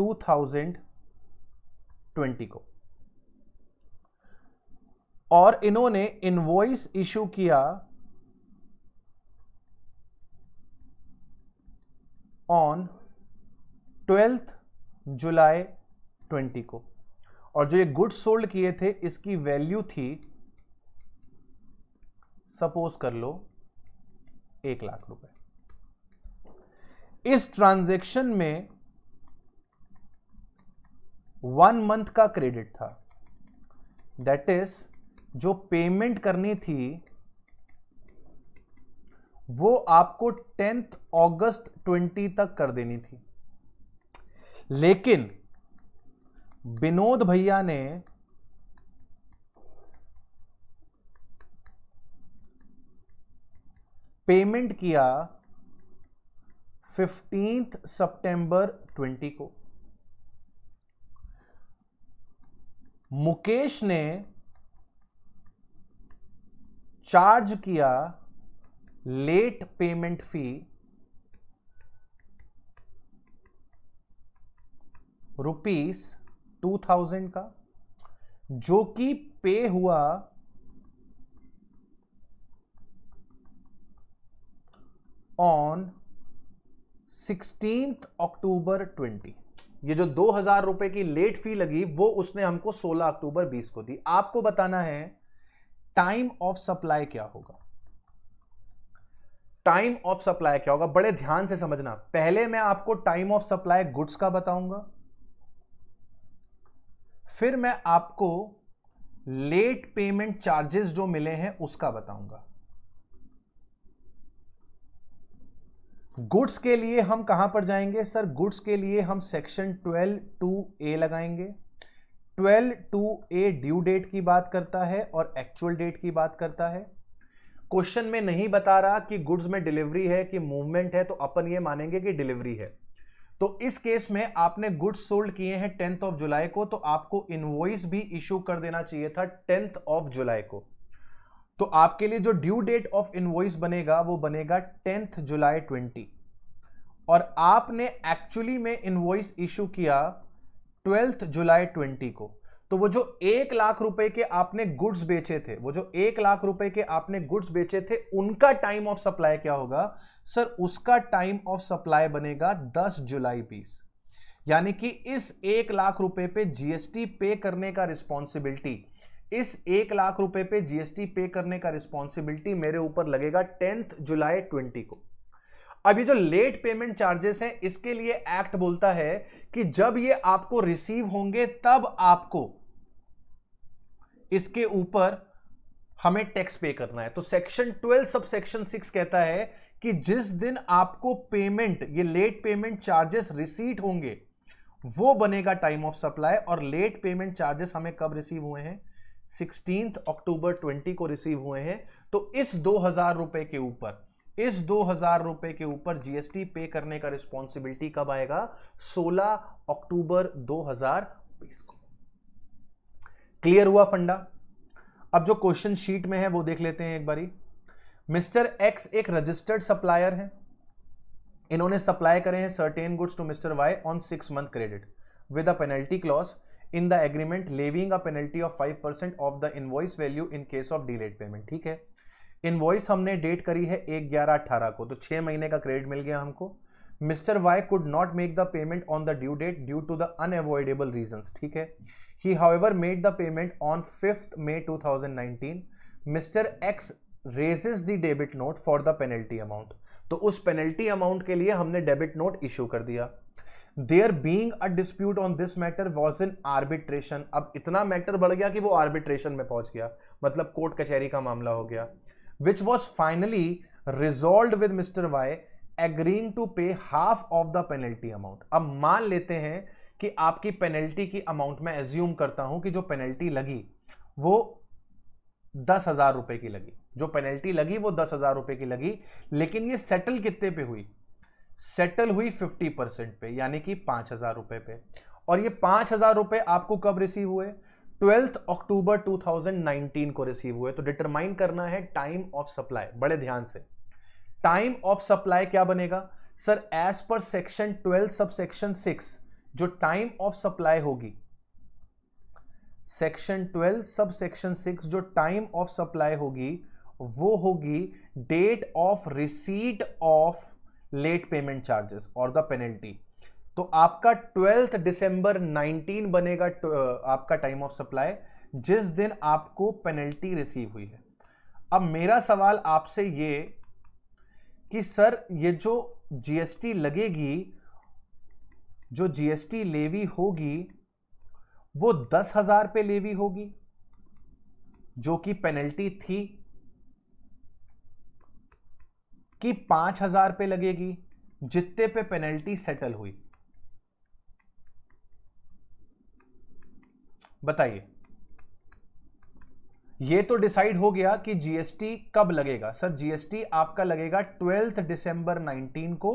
2020 को और इन्होंने इनवॉइस इशू किया ऑन ट्वेल्थ जुलाई 20 को और जो ये गुड्स सोल्ड किए थे इसकी वैल्यू थी सपोज कर लो एक लाख रुपए इस ट्रांजेक्शन में वन मंथ का क्रेडिट था दैट इज जो पेमेंट करनी थी वो आपको टेंथ अगस्त ट्वेंटी तक कर देनी थी लेकिन विनोद भैया ने पेमेंट किया फिफ्टींथ सितंबर 20 को मुकेश ने चार्ज किया late payment fee rupees two thousand का जो कि पे हुआ ऑन सिक्सटीन अक्टूबर ट्वेंटी ये जो दो हजार रुपए की लेट फी लगी वो उसने हमको 16 अक्टूबर 20 को दी आपको बताना है टाइम ऑफ सप्लाई क्या होगा टाइम ऑफ सप्लाई क्या होगा बड़े ध्यान से समझना पहले मैं आपको टाइम ऑफ सप्लाई गुड्स का बताऊंगा फिर मैं आपको लेट पेमेंट चार्जेस जो मिले हैं उसका बताऊंगा गुड्स के लिए हम कहां पर जाएंगे सर गुड्स के लिए हम सेक्शन ट्वेल्व टू ए लगाएंगे twelve two A due date की बात करता है और एक्चुअल डेट की बात करता है क्वेश्चन में नहीं बता रहा कि गुड्स में डिलीवरी है कि मूवमेंट है तो अपन ये मानेंगे कि डिलीवरी है तो इस केस में आपने गुड्स सोल्ड किए हैं टेंथ ऑफ जुलाई को तो आपको इनवॉइस भी इश्यू कर देना चाहिए था टेंथ ऑफ जुलाई को तो आपके लिए जो ड्यू डेट ऑफ इनवॉइस बनेगा वो बनेगा टेंथ जुलाई ट्वेंटी और आपने एक्चुअली में इनवॉइस इशू किया ट्वेल्थ जुलाई ट्वेंटी को तो वो जो एक लाख रुपए के आपने गुड्स बेचे थे वो जो एक लाख रुपए के आपने गुड्स बेचे थे उनका टाइम ऑफ सप्लाई क्या होगा सर उसका टाइम ऑफ सप्लाई बनेगा दस जुलाई बीस यानी कि इस एक लाख रुपए पे जीएसटी पे करने का रिस्पॉन्सिबिलिटी इस एक लाख रुपए पे जीएसटी पे करने का रिस्पॉन्सिबिलिटी मेरे ऊपर लगेगा टेंथ जुलाई ट्वेंटी को अब ये जो लेट पेमेंट चार्जेस हैं इसके लिए एक्ट बोलता है कि जब ये आपको रिसीव होंगे तब आपको इसके ऊपर हमें टैक्स पे करना है तो सेक्शन ट्वेल्व सब सेक्शन सिक्स कहता है कि जिस दिन आपको पेमेंट ये लेट पेमेंट चार्जेस रिसीट होंगे वो बनेगा टाइम ऑफ सप्लाई और लेट पेमेंट चार्जेस हमें कब रिसीव हुए हैं सिक्सटीन अक्टूबर ट्वेंटी को रिसीव हुए हैं तो इस दो हजार रुपए के ऊपर इस दो हजार रुपए के ऊपर जीएसटी पे करने का रिस्पॉन्सिबिलिटी कब आएगा 16 अक्टूबर 2020 को क्लियर हुआ फंडा अब जो क्वेश्चन शीट में है वो देख लेते हैं एक बारी मिस्टर एक्स एक रजिस्टर्ड सप्लायर है इन्होंने सप्लाई करे हैं certain goods to mister Y on six month credit with a penalty clause in the agreement levying a penalty of five percent of the invoice value in case of delayed payment ठीक है इन्वॉइस हमने डेट करी है एक ग्यारह अट्ठारह को तो छह महीने का क्रेडिट मिल गया हमको mister Y could not make the payment on the due date due to the unavoidable reason ठीक है he however made the payment on fifth May two thousand nineteen mister X raises the debit note for the penalty amount तो उस पेनल्टी अमाउंट के लिए हमने डेबिट नोट इशू कर दिया there being a dispute on this matter was in arbitration अब इतना मैटर बढ़ गया कि वो आर्बिट्रेशन में पहुंच गया मतलब कोर्ट कचहरी का मामला हो गया which was finally resolved with mister Y agreeing to pay half of the penalty amount अब मान लेते हैं कि आपकी पेनल्टी की अमाउंट में एज्यूम करता हूं कि जो पेनल्टी लगी वो दस हजार रुपए की लगी जो पेनल्टी लगी वो दस हजार रुपए की लगी लेकिन ये सेटल कितने पे हुई सेटल हुई 50 परसेंट पे यानी कि पांच हजार रुपए पे और ये पांच हजार रुपए आपको कब रिसीव हुए ट्वेल्थ अक्टूबर 2019 को रिसीव हुए तो डिटरमाइन करना है टाइम ऑफ सप्लाई बड़े ध्यान से टाइम ऑफ सप्लाई क्या बनेगा sir as per section twelfth sub section six जो टाइम ऑफ सप्लाई होगी सेक्शन ट्वेल्व सब सेक्शन सिक्स जो टाइम ऑफ सप्लाई होगी वो होगी date of receipt of late payment charges और द पेनल्टी तो आपका ट्वेल्थ दिसंबर 19 बनेगा आपका टाइम ऑफ सप्लाई जिस दिन आपको पेनल्टी रिसीव हुई है अब मेरा सवाल आपसे ये कि सर ये जो जीएसटी लगेगी जो जीएसटी लेवी होगी वो दस हजार पे लेवी होगी जो कि पेनल्टी थी कि पांच हजार पे लगेगी जितने पे पेनल्टी सेटल हुई बताइए ये तो डिसाइड हो गया कि जीएसटी कब लगेगा सर जीएसटी आपका लगेगा ट्वेल्थ दिसंबर 19 को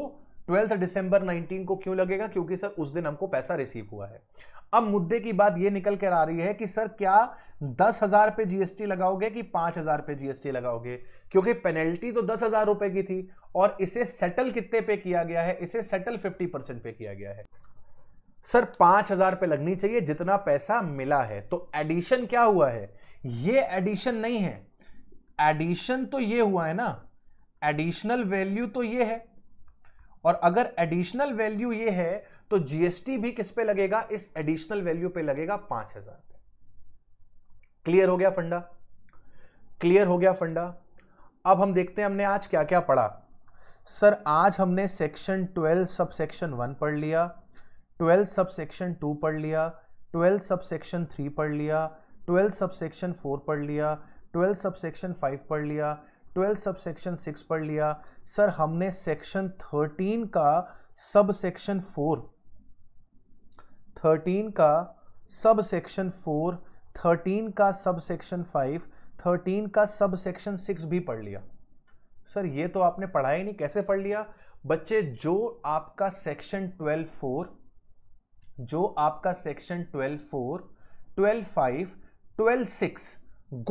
ट्वेल्थ दिसंबर 19 को क्यों लगेगा क्योंकि सर उस दिन हमको पैसा रिसीव हुआ है अब मुद्दे की बात यह निकल कर आ रही है कि सर क्या दस हजार पे जीएसटी लगाओगे कि पांच हजार पे जीएसटी लगाओगे क्योंकि पेनल्टी तो दस हजार रुपए की थी और इसे सेटल कितने पे किया गया है इसे सेटल फिफ्टी परसेंट पे किया गया है सर पांच हजार पे लगनी चाहिए जितना पैसा मिला है तो एडिशन क्या हुआ है ये एडिशन नहीं है एडिशन तो ये हुआ है ना एडिशनल वैल्यू तो ये है और अगर एडिशनल वैल्यू ये है तो जीएसटी भी किस पे लगेगा इस एडिशनल वैल्यू पे लगेगा पांच हजार क्लियर हो गया फंडा क्लियर हो गया फंडा अब हम देखते हैं हमने आज क्या क्या पढ़ा सर आज हमने सेक्शन ट्वेल्व सब सेक्शन वन पढ़ लिया ट्वेल्व सब सेक्शन टू पढ़ लिया ट्वेल्व सब सेक्शन थ्री पढ़ लिया ट्वेल्व सब सेक्शन फोर पढ़ लिया ट्वेल्व सब सेक्शन फाइव पढ़ लिया ट्वेल्व सब सेक्शन सिक्स पढ़ लिया सर हमने सेक्शन थर्टीन का सब सेक्शन फोर थर्टीन का सब सेक्शन फोर थर्टीन का सब सेक्शन फाइव थर्टीन का सब सेक्शन सिक्स भी पढ़ लिया सर ये तो आपने पढ़ा ही नहीं कैसे पढ़ लिया बच्चे जो आपका सेक्शन ट्वेल्व फोर जो आपका section twelve four twelve five twelve six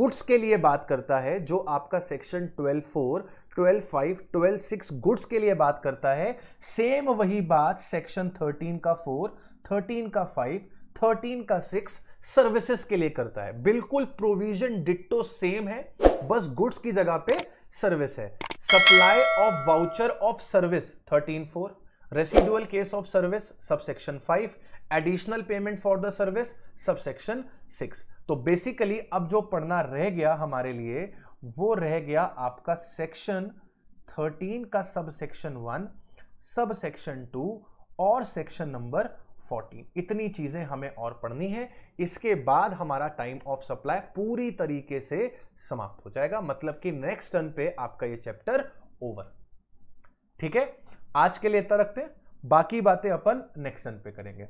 goods के लिए बात करता है जो आपका section twelve four twelve five twelve six goods के लिए बात करता है सेम वही बात सेक्शन थर्टीन का फोर थर्टीन का फाइव थर्टीन का सिक्स सर्विसेज के लिए करता है बिल्कुल प्रोविजन डिट्टो सेम है बस गुड्स की जगह पे सर्विस है supply of voucher of service thirteen four residual case of service subsection five additional payment for the service subsection six तो बेसिकली अब जो पढ़ना रह गया हमारे लिए वो रह गया आपका सेक्शन 13 का sub section one sub section two और सेक्शन नंबर 14 इतनी चीजें हमें और पढ़नी है इसके बाद हमारा टाइम ऑफ सप्लाई पूरी तरीके से समाप्त हो जाएगा मतलब कि नेक्स्ट टर्न पे आपका ये चैप्टर ओवर ठीक है आज के लिए इतना रखते हैं बाकी बातें अपन नेक्स्ट टर्न पे करेंगे